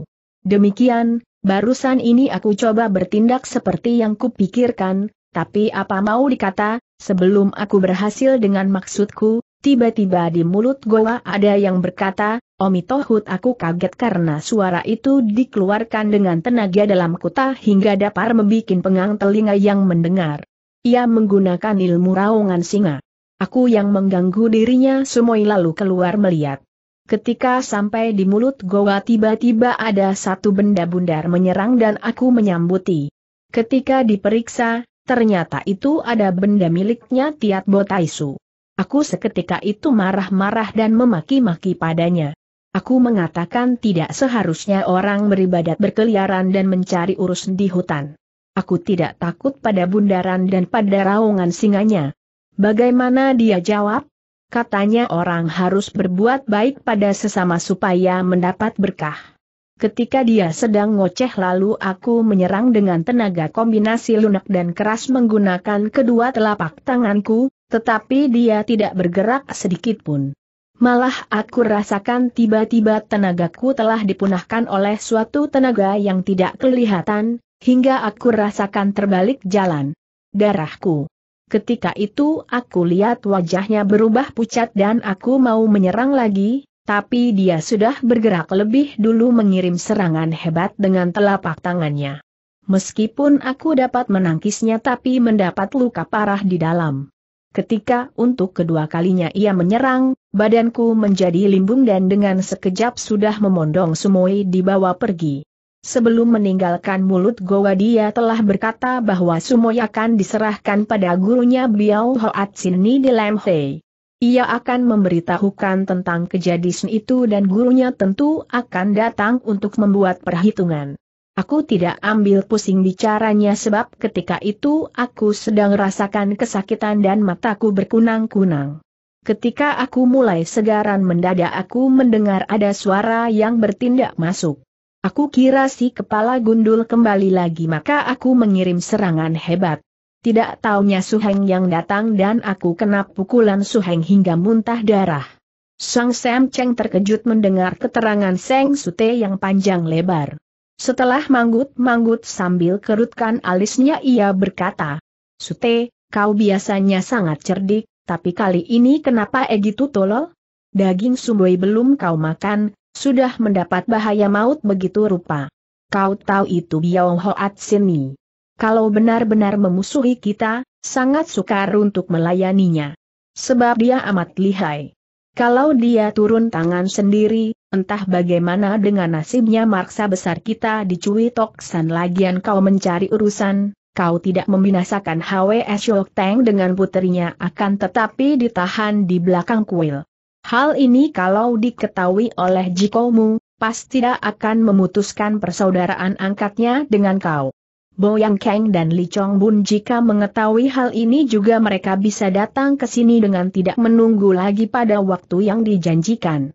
Demikian, barusan ini aku coba bertindak seperti yang kupikirkan, tapi apa mau dikata, sebelum aku berhasil dengan maksudku, tiba-tiba di mulut goa ada yang berkata, Omitohut aku kaget karena suara itu dikeluarkan dengan tenaga dalam kuta hingga dapat membuat pengang telinga yang mendengar. Ia menggunakan ilmu raungan singa. Aku yang mengganggu dirinya semua lalu keluar melihat. Ketika sampai di mulut goa tiba-tiba ada satu benda bundar menyerang dan aku menyambuti. Ketika diperiksa, ternyata itu ada benda miliknya Tiat Botaisu. Aku seketika itu marah-marah dan memaki-maki padanya. Aku mengatakan tidak seharusnya orang beribadat berkeliaran dan mencari urus di hutan. Aku tidak takut pada bundaran dan pada raungan singanya. Bagaimana dia jawab? Katanya orang harus berbuat baik pada sesama supaya mendapat berkah. Ketika dia sedang ngoceh lalu aku menyerang dengan tenaga kombinasi lunak dan keras menggunakan kedua telapak tanganku, tetapi dia tidak bergerak sedikit pun. Malah aku rasakan tiba-tiba tenagaku telah dipunahkan oleh suatu tenaga yang tidak kelihatan, hingga aku rasakan terbalik jalan. Darahku. Ketika itu aku lihat wajahnya berubah pucat dan aku mau menyerang lagi, tapi dia sudah bergerak lebih dulu mengirim serangan hebat dengan telapak tangannya. Meskipun aku dapat menangkisnya tapi mendapat luka parah di dalam. Ketika untuk kedua kalinya ia menyerang, badanku menjadi limbung dan dengan sekejap sudah memondong Sumoi dibawa pergi. Sebelum meninggalkan mulut goa dia telah berkata bahwa Sumoy akan diserahkan pada gurunya Biao Hoat Sini di Lemhei. Ia akan memberitahukan tentang kejadian itu dan gurunya tentu akan datang untuk membuat perhitungan. Aku tidak ambil pusing bicaranya sebab ketika itu aku sedang rasakan kesakitan dan mataku berkunang-kunang. Ketika aku mulai segaran mendadak aku mendengar ada suara yang bertindak masuk. Aku kira si kepala gundul kembali lagi maka aku mengirim serangan hebat. Tidak taunya Suheng yang datang dan aku kena pukulan Suheng hingga muntah darah. Sang Sam Cheng terkejut mendengar keterangan Seng Sute yang panjang lebar. Setelah manggut-manggut sambil kerutkan alisnya ia berkata, Sute, kau biasanya sangat cerdik, tapi kali ini kenapa Egitu tolol? Daging sumboi belum kau makan, sudah mendapat bahaya maut begitu rupa. Kau tahu itu Biao Hoat Sini. Kalau benar-benar memusuhi kita, sangat sukar untuk melayaninya. Sebab dia amat lihai. Kalau dia turun tangan sendiri, entah bagaimana dengan nasibnya marksa besar kita dicuit toksan lagian kau mencari urusan, kau tidak membinasakan HWS Shok Teng dengan putrinya, akan tetapi ditahan di belakang kuil. Hal ini kalau diketahui oleh Jikomu, pasti tidak akan memutuskan persaudaraan angkatnya dengan kau. Boyang Kang dan Li Chong Bun jika mengetahui hal ini juga mereka bisa datang ke sini dengan tidak menunggu lagi pada waktu yang dijanjikan.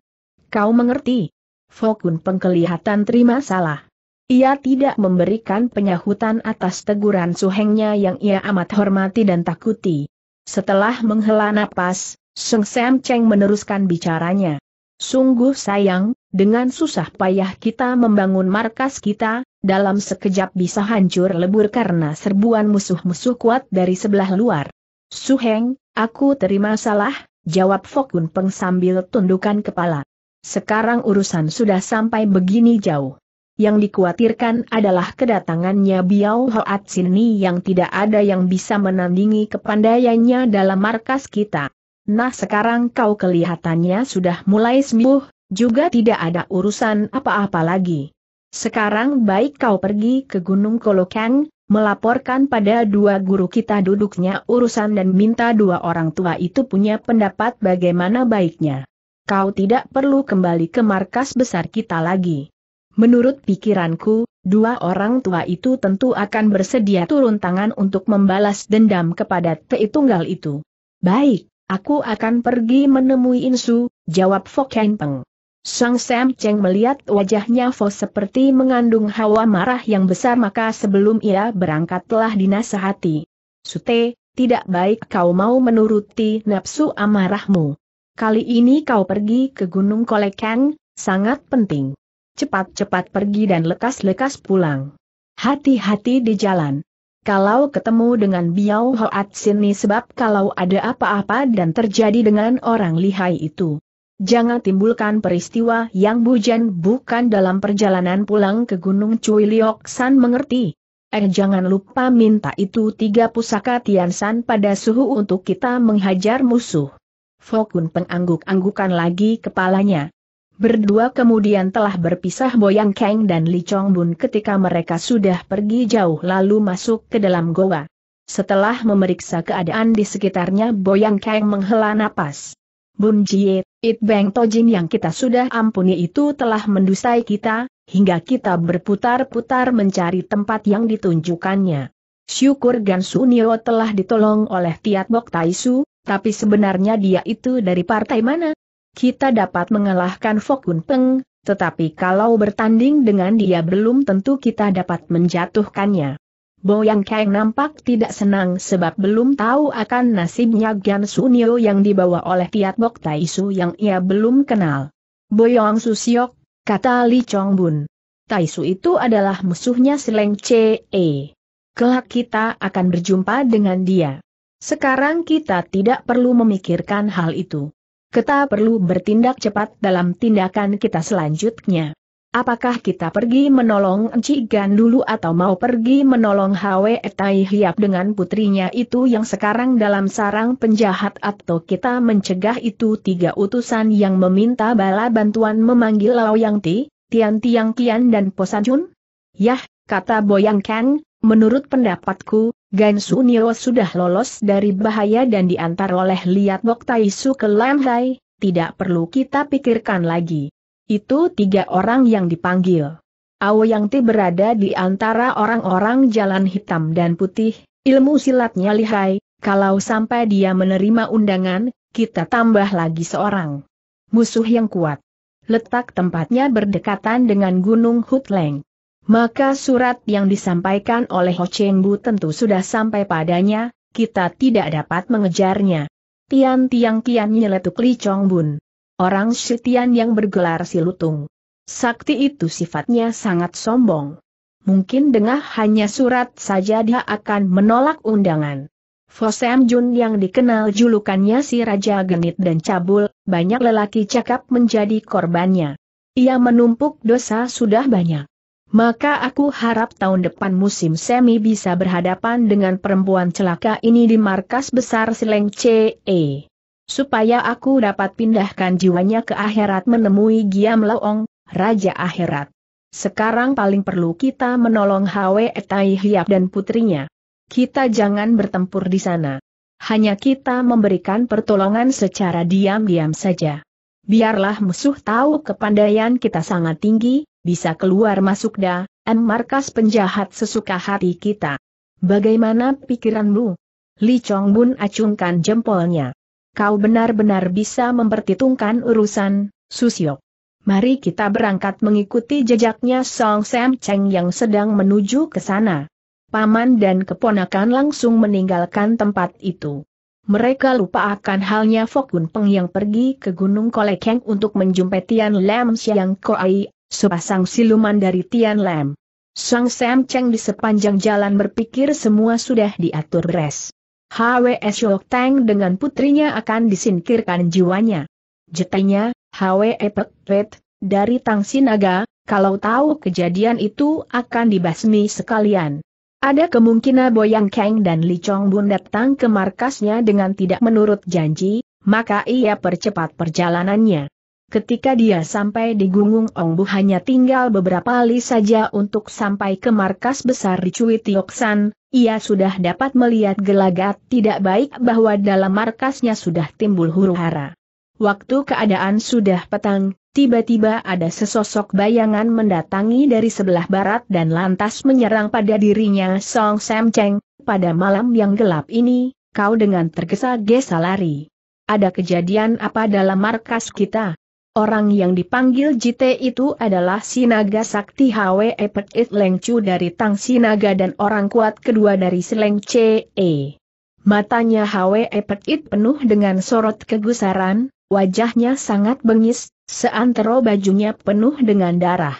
Kau mengerti? Fokun pengkelihatan terima salah. Ia tidak memberikan penyahutan atas teguran suhengnya yang ia amat hormati dan takuti. Setelah menghela napas, Seng Sam Cheng meneruskan bicaranya. Sungguh sayang, dengan susah payah kita membangun markas kita, dalam sekejap bisa hancur lebur karena serbuan musuh-musuh kuat dari sebelah luar. Suheng, aku terima salah, jawab Fokun Peng sambil tundukan kepala. Sekarang urusan sudah sampai begini jauh yang dikhawatirkan adalah kedatangannya Biao Hoat Sini yang tidak ada yang bisa menandingi kepandaiannya dalam markas kita. Nah sekarang kau kelihatannya sudah mulai sembuh, juga tidak ada urusan apa-apa lagi. Sekarang baik kau pergi ke Gunung Kolokang, melaporkan pada dua guru kita duduknya urusan dan minta dua orang tua itu punya pendapat bagaimana baiknya. Kau tidak perlu kembali ke markas besar kita lagi. Menurut pikiranku, dua orang tua itu tentu akan bersedia turun tangan untuk membalas dendam kepada Tei Tunggal itu. Baik, aku akan pergi menemui Insu, jawab Fok Peng. Sang Sam Cheng melihat wajahnya Fo seperti mengandung hawa marah yang besar maka sebelum ia berangkat telah dinasehati. Sute, tidak baik kau mau menuruti nafsu amarahmu. Kali ini kau pergi ke Gunung Kolekang, sangat penting cepat-cepat pergi dan lekas-lekas pulang. Hati-hati di jalan. Kalau ketemu dengan Biao Hoat sini sebab kalau ada apa-apa dan terjadi dengan orang lihai itu. Jangan timbulkan peristiwa yang bujan bukan dalam perjalanan pulang ke Gunung Cui Liok San mengerti. Eh jangan lupa minta itu tiga pusaka Tian San pada suhu untuk kita menghajar musuh. Fokun pengangguk-anggukan lagi kepalanya. Berdua kemudian telah berpisah Boyang Kang dan Li Chongbun ketika mereka sudah pergi jauh lalu masuk ke dalam goa. Setelah memeriksa keadaan di sekitarnya Boyang Kang menghela napas. Bun Jie, It Bang Tojin yang kita sudah ampuni itu telah mendustai kita, hingga kita berputar-putar mencari tempat yang ditunjukkannya. Syukur Gan Nio telah ditolong oleh Tiat Bok Taisu, tapi sebenarnya dia itu dari partai mana? kita dapat mengalahkan Fokun Peng, tetapi kalau bertanding dengan dia belum tentu kita dapat menjatuhkannya. Boyang Kang nampak tidak senang sebab belum tahu akan nasibnya Gan Sunio yang dibawa oleh Tiat Bok Taisu yang ia belum kenal. Boyang Susiok, kata Li Chong Bun. Taisu itu adalah musuhnya Seleng Ce. E. Kelak kita akan berjumpa dengan dia. Sekarang kita tidak perlu memikirkan hal itu kita perlu bertindak cepat dalam tindakan kita selanjutnya. Apakah kita pergi menolong Enci dulu atau mau pergi menolong Hwe Tai Hiap dengan putrinya itu yang sekarang dalam sarang penjahat atau kita mencegah itu tiga utusan yang meminta bala bantuan memanggil Lao Yang Ti, Tian Tiang Kian dan Jun? Yah, kata Boyang Kang, Menurut pendapatku, Gansu Nio sudah lolos dari bahaya dan diantar oleh Liat Bok Taisu ke Lam tidak perlu kita pikirkan lagi. Itu tiga orang yang dipanggil. Yang Ti berada di antara orang-orang jalan hitam dan putih, ilmu silatnya lihai, kalau sampai dia menerima undangan, kita tambah lagi seorang musuh yang kuat. Letak tempatnya berdekatan dengan Gunung Hutleng maka surat yang disampaikan oleh Ho Cheng Bu tentu sudah sampai padanya, kita tidak dapat mengejarnya. Tian Tiang Kian nyeletuk Li Chong Bun. Orang Shitian yang bergelar si Lutung. Sakti itu sifatnya sangat sombong. Mungkin dengan hanya surat saja dia akan menolak undangan. Fosem Jun yang dikenal julukannya si Raja Genit dan Cabul, banyak lelaki cakap menjadi korbannya. Ia menumpuk dosa sudah banyak maka aku harap tahun depan musim semi bisa berhadapan dengan perempuan celaka ini di markas besar Sileng CE. Supaya aku dapat pindahkan jiwanya ke akhirat menemui Giam Laong, Raja Akhirat. Sekarang paling perlu kita menolong Hwe Tai Hiap dan putrinya. Kita jangan bertempur di sana. Hanya kita memberikan pertolongan secara diam-diam saja. Biarlah musuh tahu kepandaian kita sangat tinggi, bisa keluar masuk da, dan markas penjahat sesuka hati kita. Bagaimana pikiranmu? Li Chong Bun acungkan jempolnya. Kau benar-benar bisa mempertitungkan urusan, Susyok. Mari kita berangkat mengikuti jejaknya Song Sam Cheng yang sedang menuju ke sana. Paman dan keponakan langsung meninggalkan tempat itu. Mereka lupa akan halnya Fokun Peng yang pergi ke Gunung Kolekeng untuk menjumpai Tian Lam Siang Koai Sepasang siluman dari Tian Lam. Sang Sam Cheng di sepanjang jalan berpikir semua sudah diatur beres. HWS Yok Tang dengan putrinya akan disingkirkan jiwanya. Jetanya, HWE Pek Pet, dari Tang Sinaga, kalau tahu kejadian itu akan dibasmi sekalian. Ada kemungkinan Boyang Kang dan Li Chong Bun datang ke markasnya dengan tidak menurut janji, maka ia percepat perjalanannya. Ketika dia sampai di gunung Ongbu hanya tinggal beberapa li saja untuk sampai ke markas besar di Cui Tioksan, ia sudah dapat melihat gelagat tidak baik bahwa dalam markasnya sudah timbul huru hara. Waktu keadaan sudah petang, tiba-tiba ada sesosok bayangan mendatangi dari sebelah barat dan lantas menyerang pada dirinya Song Sam Cheng, pada malam yang gelap ini, kau dengan tergesa-gesa lari. Ada kejadian apa dalam markas kita? Orang yang dipanggil Jite itu adalah Sinaga Sakti Hwe Pekit Leng Chu dari Tang Sinaga dan orang kuat kedua dari Seleng Ce. Matanya Hwe It penuh dengan sorot kegusaran, wajahnya sangat bengis, seantero bajunya penuh dengan darah.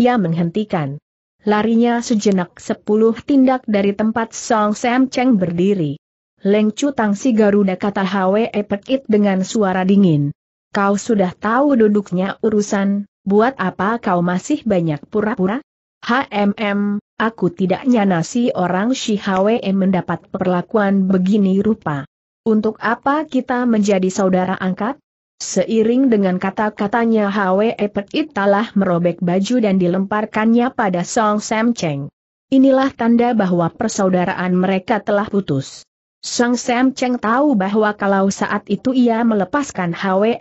Ia menghentikan larinya sejenak sepuluh tindak dari tempat Song Sam Cheng berdiri. Leng Chu Tang Si Garuda kata Hwe It dengan suara dingin. Kau sudah tahu duduknya urusan, buat apa kau masih banyak pura-pura? HMM, aku tidak nyana si orang Shihawe mendapat perlakuan begini rupa. Untuk apa kita menjadi saudara angkat? Seiring dengan kata-katanya Hwe Pet telah merobek baju dan dilemparkannya pada Song Sam Cheng. Inilah tanda bahwa persaudaraan mereka telah putus. Sang Sam Cheng tahu bahwa kalau saat itu ia melepaskan Hwe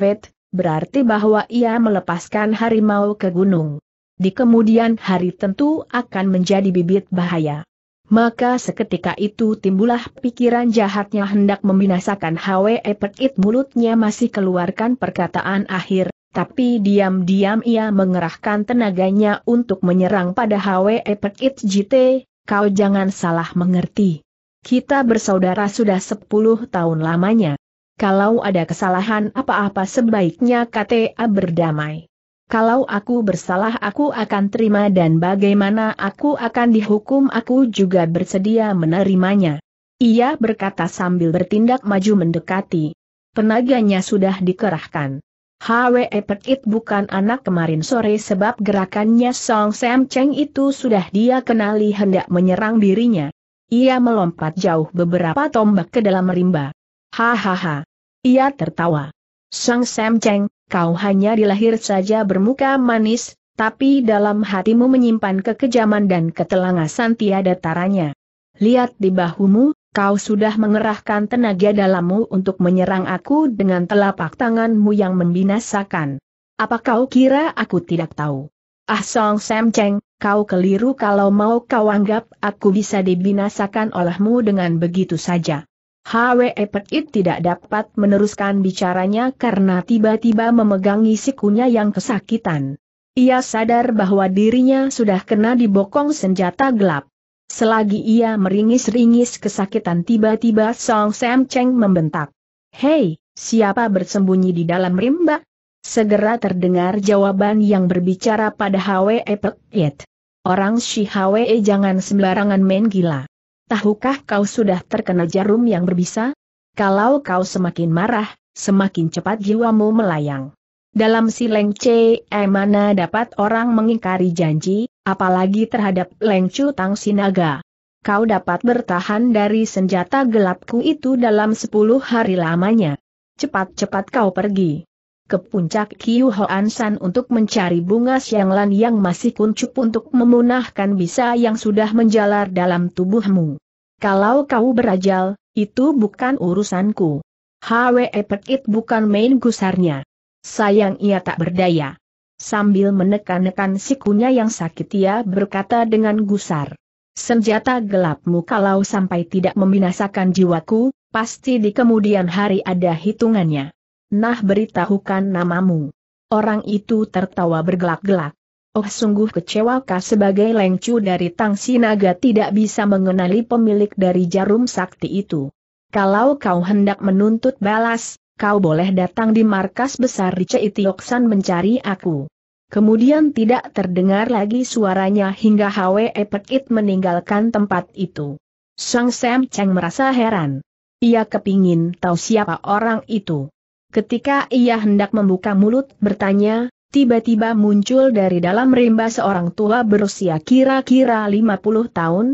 Pek berarti bahwa ia melepaskan harimau ke gunung. Di kemudian hari tentu akan menjadi bibit bahaya. Maka seketika itu timbullah pikiran jahatnya hendak membinasakan Hwe Pek mulutnya masih keluarkan perkataan akhir, tapi diam-diam ia mengerahkan tenaganya untuk menyerang pada Hwe Pek It Jite, kau jangan salah mengerti. Kita bersaudara sudah sepuluh tahun lamanya. Kalau ada kesalahan apa-apa sebaiknya KTA berdamai. Kalau aku bersalah aku akan terima dan bagaimana aku akan dihukum aku juga bersedia menerimanya. Ia berkata sambil bertindak maju mendekati. Penaganya sudah dikerahkan. Hwe Pekit bukan anak kemarin sore sebab gerakannya Song Sam Cheng itu sudah dia kenali hendak menyerang dirinya. Ia melompat jauh beberapa tombak ke dalam rimba. Hahaha. Ia tertawa. Sang Sam Cheng, kau hanya dilahir saja bermuka manis, tapi dalam hatimu menyimpan kekejaman dan ketelangasan tiada taranya. Lihat di bahumu, kau sudah mengerahkan tenaga dalammu untuk menyerang aku dengan telapak tanganmu yang membinasakan. Apa kau kira aku tidak tahu? Ah Song Sam Cheng, kau keliru kalau mau kau anggap aku bisa dibinasakan olehmu dengan begitu saja. Hwe Petit tidak dapat meneruskan bicaranya karena tiba-tiba memegangi sikunya yang kesakitan. Ia sadar bahwa dirinya sudah kena dibokong senjata gelap. Selagi ia meringis-ringis kesakitan tiba-tiba Song Sam Cheng membentak. Hei, siapa bersembunyi di dalam rimba? Segera terdengar jawaban yang berbicara pada Hwe Peyet. Orang si Hwe jangan sembarangan main gila. Tahukah kau sudah terkena jarum yang berbisa? Kalau kau semakin marah, semakin cepat jiwamu melayang. Dalam si Leng C, e, mana dapat orang mengingkari janji, apalagi terhadap Leng Chu Tang Sinaga kau dapat bertahan dari senjata gelapku itu dalam sepuluh hari lamanya. Cepat-cepat kau pergi ke puncak Kiu Hoan San untuk mencari bunga Siang Lan yang masih kuncup untuk memunahkan bisa yang sudah menjalar dalam tubuhmu. Kalau kau berajal, itu bukan urusanku. Hwe Pekit bukan main gusarnya. Sayang ia tak berdaya. Sambil menekan-nekan sikunya yang sakit ia berkata dengan gusar. Senjata gelapmu kalau sampai tidak membinasakan jiwaku, pasti di kemudian hari ada hitungannya nah beritahukan namamu. Orang itu tertawa bergelak-gelak. Oh sungguh kecewakah sebagai lengcu dari Tang Sinaga tidak bisa mengenali pemilik dari jarum sakti itu. Kalau kau hendak menuntut balas, kau boleh datang di markas besar Rice Itioksan mencari aku. Kemudian tidak terdengar lagi suaranya hingga Hwe Pekit meninggalkan tempat itu. Sang Sam Cheng merasa heran. Ia kepingin tahu siapa orang itu. Ketika ia hendak membuka mulut bertanya, tiba-tiba muncul dari dalam rimba seorang tua berusia kira-kira 50 tahun.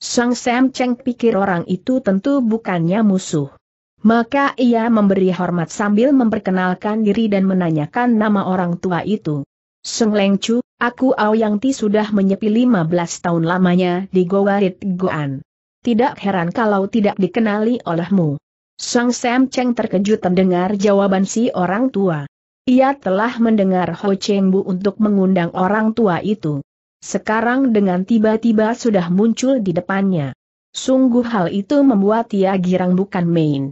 Sang Sam Cheng pikir orang itu tentu bukannya musuh. Maka ia memberi hormat sambil memperkenalkan diri dan menanyakan nama orang tua itu. Seng Leng Chu, aku Ao Yang Ti sudah menyepi 15 tahun lamanya di Goa Rit Goan. Tidak heran kalau tidak dikenali olehmu. Sang Sam Cheng terkejut mendengar jawaban si orang tua. Ia telah mendengar Ho Cheng Bu untuk mengundang orang tua itu. Sekarang dengan tiba-tiba sudah muncul di depannya. Sungguh hal itu membuat ia girang bukan main.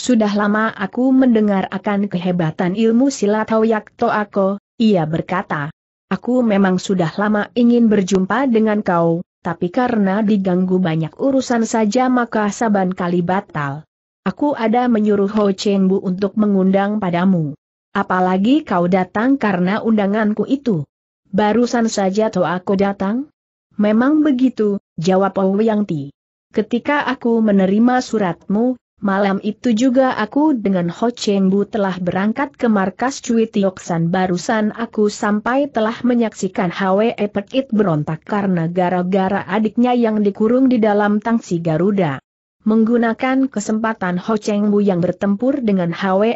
Sudah lama aku mendengar akan kehebatan ilmu silat Hoyak Toako, ia berkata. Aku memang sudah lama ingin berjumpa dengan kau, tapi karena diganggu banyak urusan saja maka saban kali batal. Aku ada menyuruh Ho Chen Bu untuk mengundang padamu. Apalagi kau datang karena undanganku itu. Barusan saja toh aku datang? Memang begitu, jawab Ouyang Ti. Ketika aku menerima suratmu, malam itu juga aku dengan Ho Cheng Bu telah berangkat ke markas Cui Tioksan barusan aku sampai telah menyaksikan Hwe Pekit berontak karena gara-gara adiknya yang dikurung di dalam tangsi Garuda. Menggunakan kesempatan Ho Cheng Bu yang bertempur dengan Hwe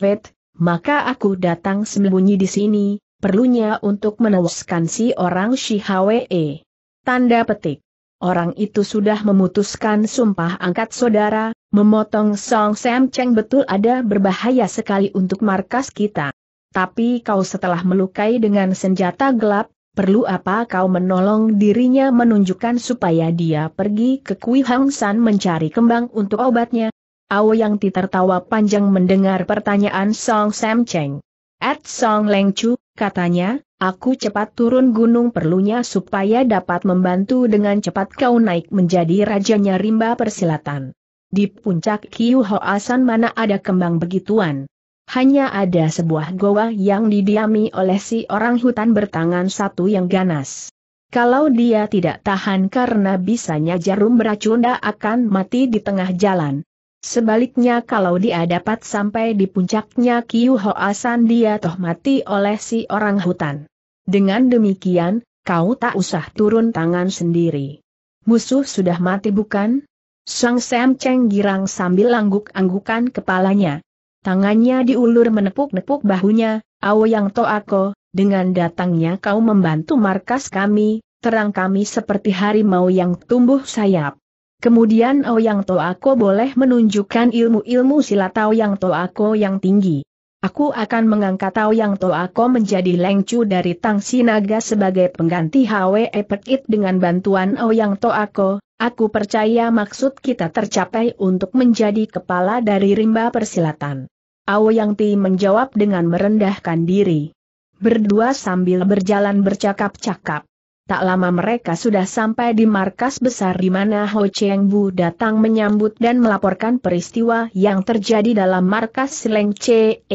Pet, maka aku datang sembunyi di sini, perlunya untuk menewaskan si orang Shi Hwe. Tanda petik. Orang itu sudah memutuskan sumpah angkat saudara, memotong Song Sam Cheng betul ada berbahaya sekali untuk markas kita. Tapi kau setelah melukai dengan senjata gelap, Perlu apa kau menolong dirinya menunjukkan supaya dia pergi ke Kui Hang San mencari kembang untuk obatnya? Ao Yang Ti tertawa panjang mendengar pertanyaan Song Sam Cheng. At Song Leng Chu, katanya, aku cepat turun gunung perlunya supaya dapat membantu dengan cepat kau naik menjadi rajanya rimba persilatan. Di puncak Kiu Hoa San mana ada kembang begituan? Hanya ada sebuah goa yang didiami oleh si orang hutan bertangan satu yang ganas. Kalau dia tidak tahan karena bisanya jarum beracun akan mati di tengah jalan. Sebaliknya kalau dia dapat sampai di puncaknya Kiu Hoasan dia toh mati oleh si orang hutan. Dengan demikian, kau tak usah turun tangan sendiri. Musuh sudah mati bukan? Sang Sam Cheng girang sambil angguk-anggukan kepalanya. Tangannya diulur menepuk-nepuk bahunya, Aoyang Toako, dengan datangnya kau membantu markas kami, terang kami seperti harimau yang tumbuh sayap. Kemudian Aoyang Toako boleh menunjukkan ilmu-ilmu silat Aoyang Toako yang tinggi. Aku akan mengangkat Taoyang Toako menjadi lengcu dari Tang Sinaga sebagai pengganti Hwe Pekit dengan bantuan Ouyang Toako. Aku percaya maksud kita tercapai untuk menjadi kepala dari rimba persilatan. Yang Ti menjawab dengan merendahkan diri. Berdua sambil berjalan bercakap-cakap. Tak lama mereka sudah sampai di markas besar di mana Ho Cheng Bu datang menyambut dan melaporkan peristiwa yang terjadi dalam markas Seleng Che.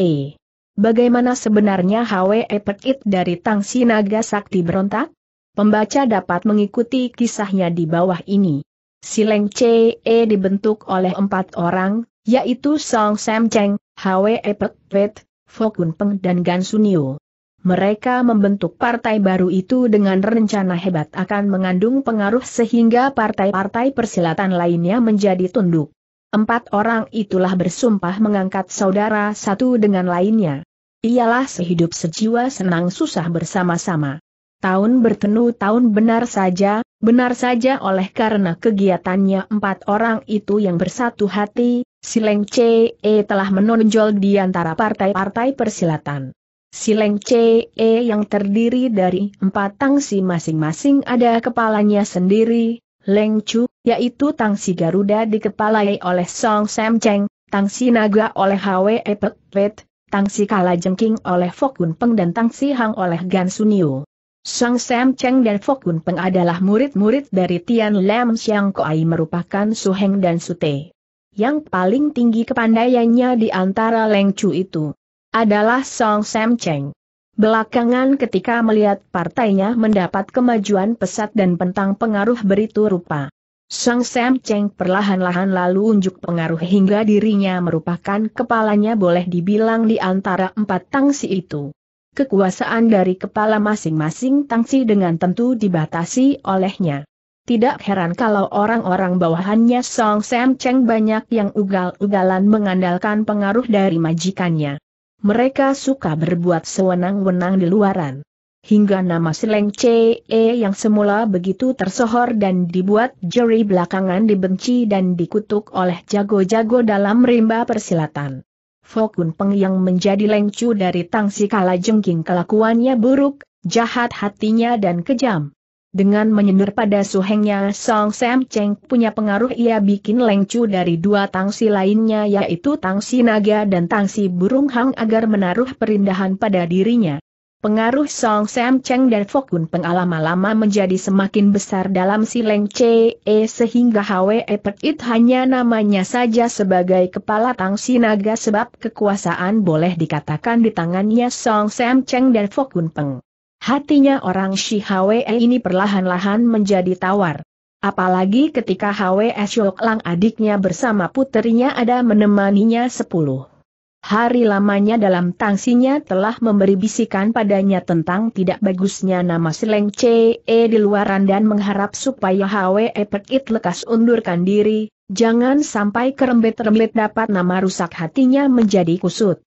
Bagaimana sebenarnya Hwe Epekit dari Tang Naga Sakti berontak? Pembaca dapat mengikuti kisahnya di bawah ini. Sileng CE dibentuk oleh empat orang, yaitu Song Sam Cheng, Hwe Epek Pet, Fokun Peng dan Gan Sunio. Mereka membentuk partai baru itu dengan rencana hebat akan mengandung pengaruh sehingga partai-partai persilatan lainnya menjadi tunduk. Empat orang itulah bersumpah mengangkat saudara satu dengan lainnya. Ialah sehidup sejiwa senang susah bersama-sama. Tahun bertemu tahun benar saja, Benar saja oleh karena kegiatannya empat orang itu yang bersatu hati, Sileng CE e telah menonjol di antara partai-partai persilatan. Sileng CE e yang terdiri dari empat tangsi masing-masing ada kepalanya sendiri, Leng Chu, yaitu tangsi Garuda dikepalai oleh Song Sam Cheng, tangsi Naga oleh Hwe Pet Pet, tangsi Kalajengking oleh Fokun Peng dan tangsi Hang oleh Gan Sunio. Sang Sam Cheng dan Fokun Peng adalah murid-murid dari Tian Lam Xiang Koai merupakan Su Heng dan Su Te. Yang paling tinggi kepandaiannya di antara Leng Chu itu adalah Song Sam Cheng. Belakangan ketika melihat partainya mendapat kemajuan pesat dan pentang pengaruh beritu rupa. Sang Sam Cheng perlahan-lahan lalu unjuk pengaruh hingga dirinya merupakan kepalanya boleh dibilang di antara empat tangsi itu kekuasaan dari kepala masing-masing Tangsi dengan tentu dibatasi olehnya. Tidak heran kalau orang-orang bawahannya Song Sam Cheng banyak yang ugal-ugalan mengandalkan pengaruh dari majikannya. Mereka suka berbuat sewenang-wenang di luaran. Hingga nama Seleng CE e yang semula begitu tersohor dan dibuat jeri belakangan dibenci dan dikutuk oleh jago-jago dalam rimba persilatan. Fokun Peng yang menjadi lengcu dari Tangsi Kala Jengking kelakuannya buruk, jahat hatinya dan kejam. Dengan menyendur pada suhengnya Song Sam Cheng punya pengaruh ia bikin lengcu dari dua tangsi lainnya yaitu tangsi naga dan tangsi burung hang agar menaruh perindahan pada dirinya. Pengaruh Song Sam Cheng dan Fokun pengalaman lama menjadi semakin besar dalam si Leng E sehingga Hwe Epet It hanya namanya saja sebagai kepala Tang Sinaga sebab kekuasaan boleh dikatakan di tangannya Song Sam Cheng dan Fokun Peng. Hatinya orang Shi Hwe e ini perlahan-lahan menjadi tawar. Apalagi ketika Hwe Syok Lang adiknya bersama putrinya ada menemaninya sepuluh Hari lamanya dalam tangsinya telah memberi bisikan padanya tentang tidak bagusnya nama Seleng CE di luaran dan mengharap supaya Hwe Pekit lekas undurkan diri, jangan sampai kerembet-rembet dapat nama rusak hatinya menjadi kusut.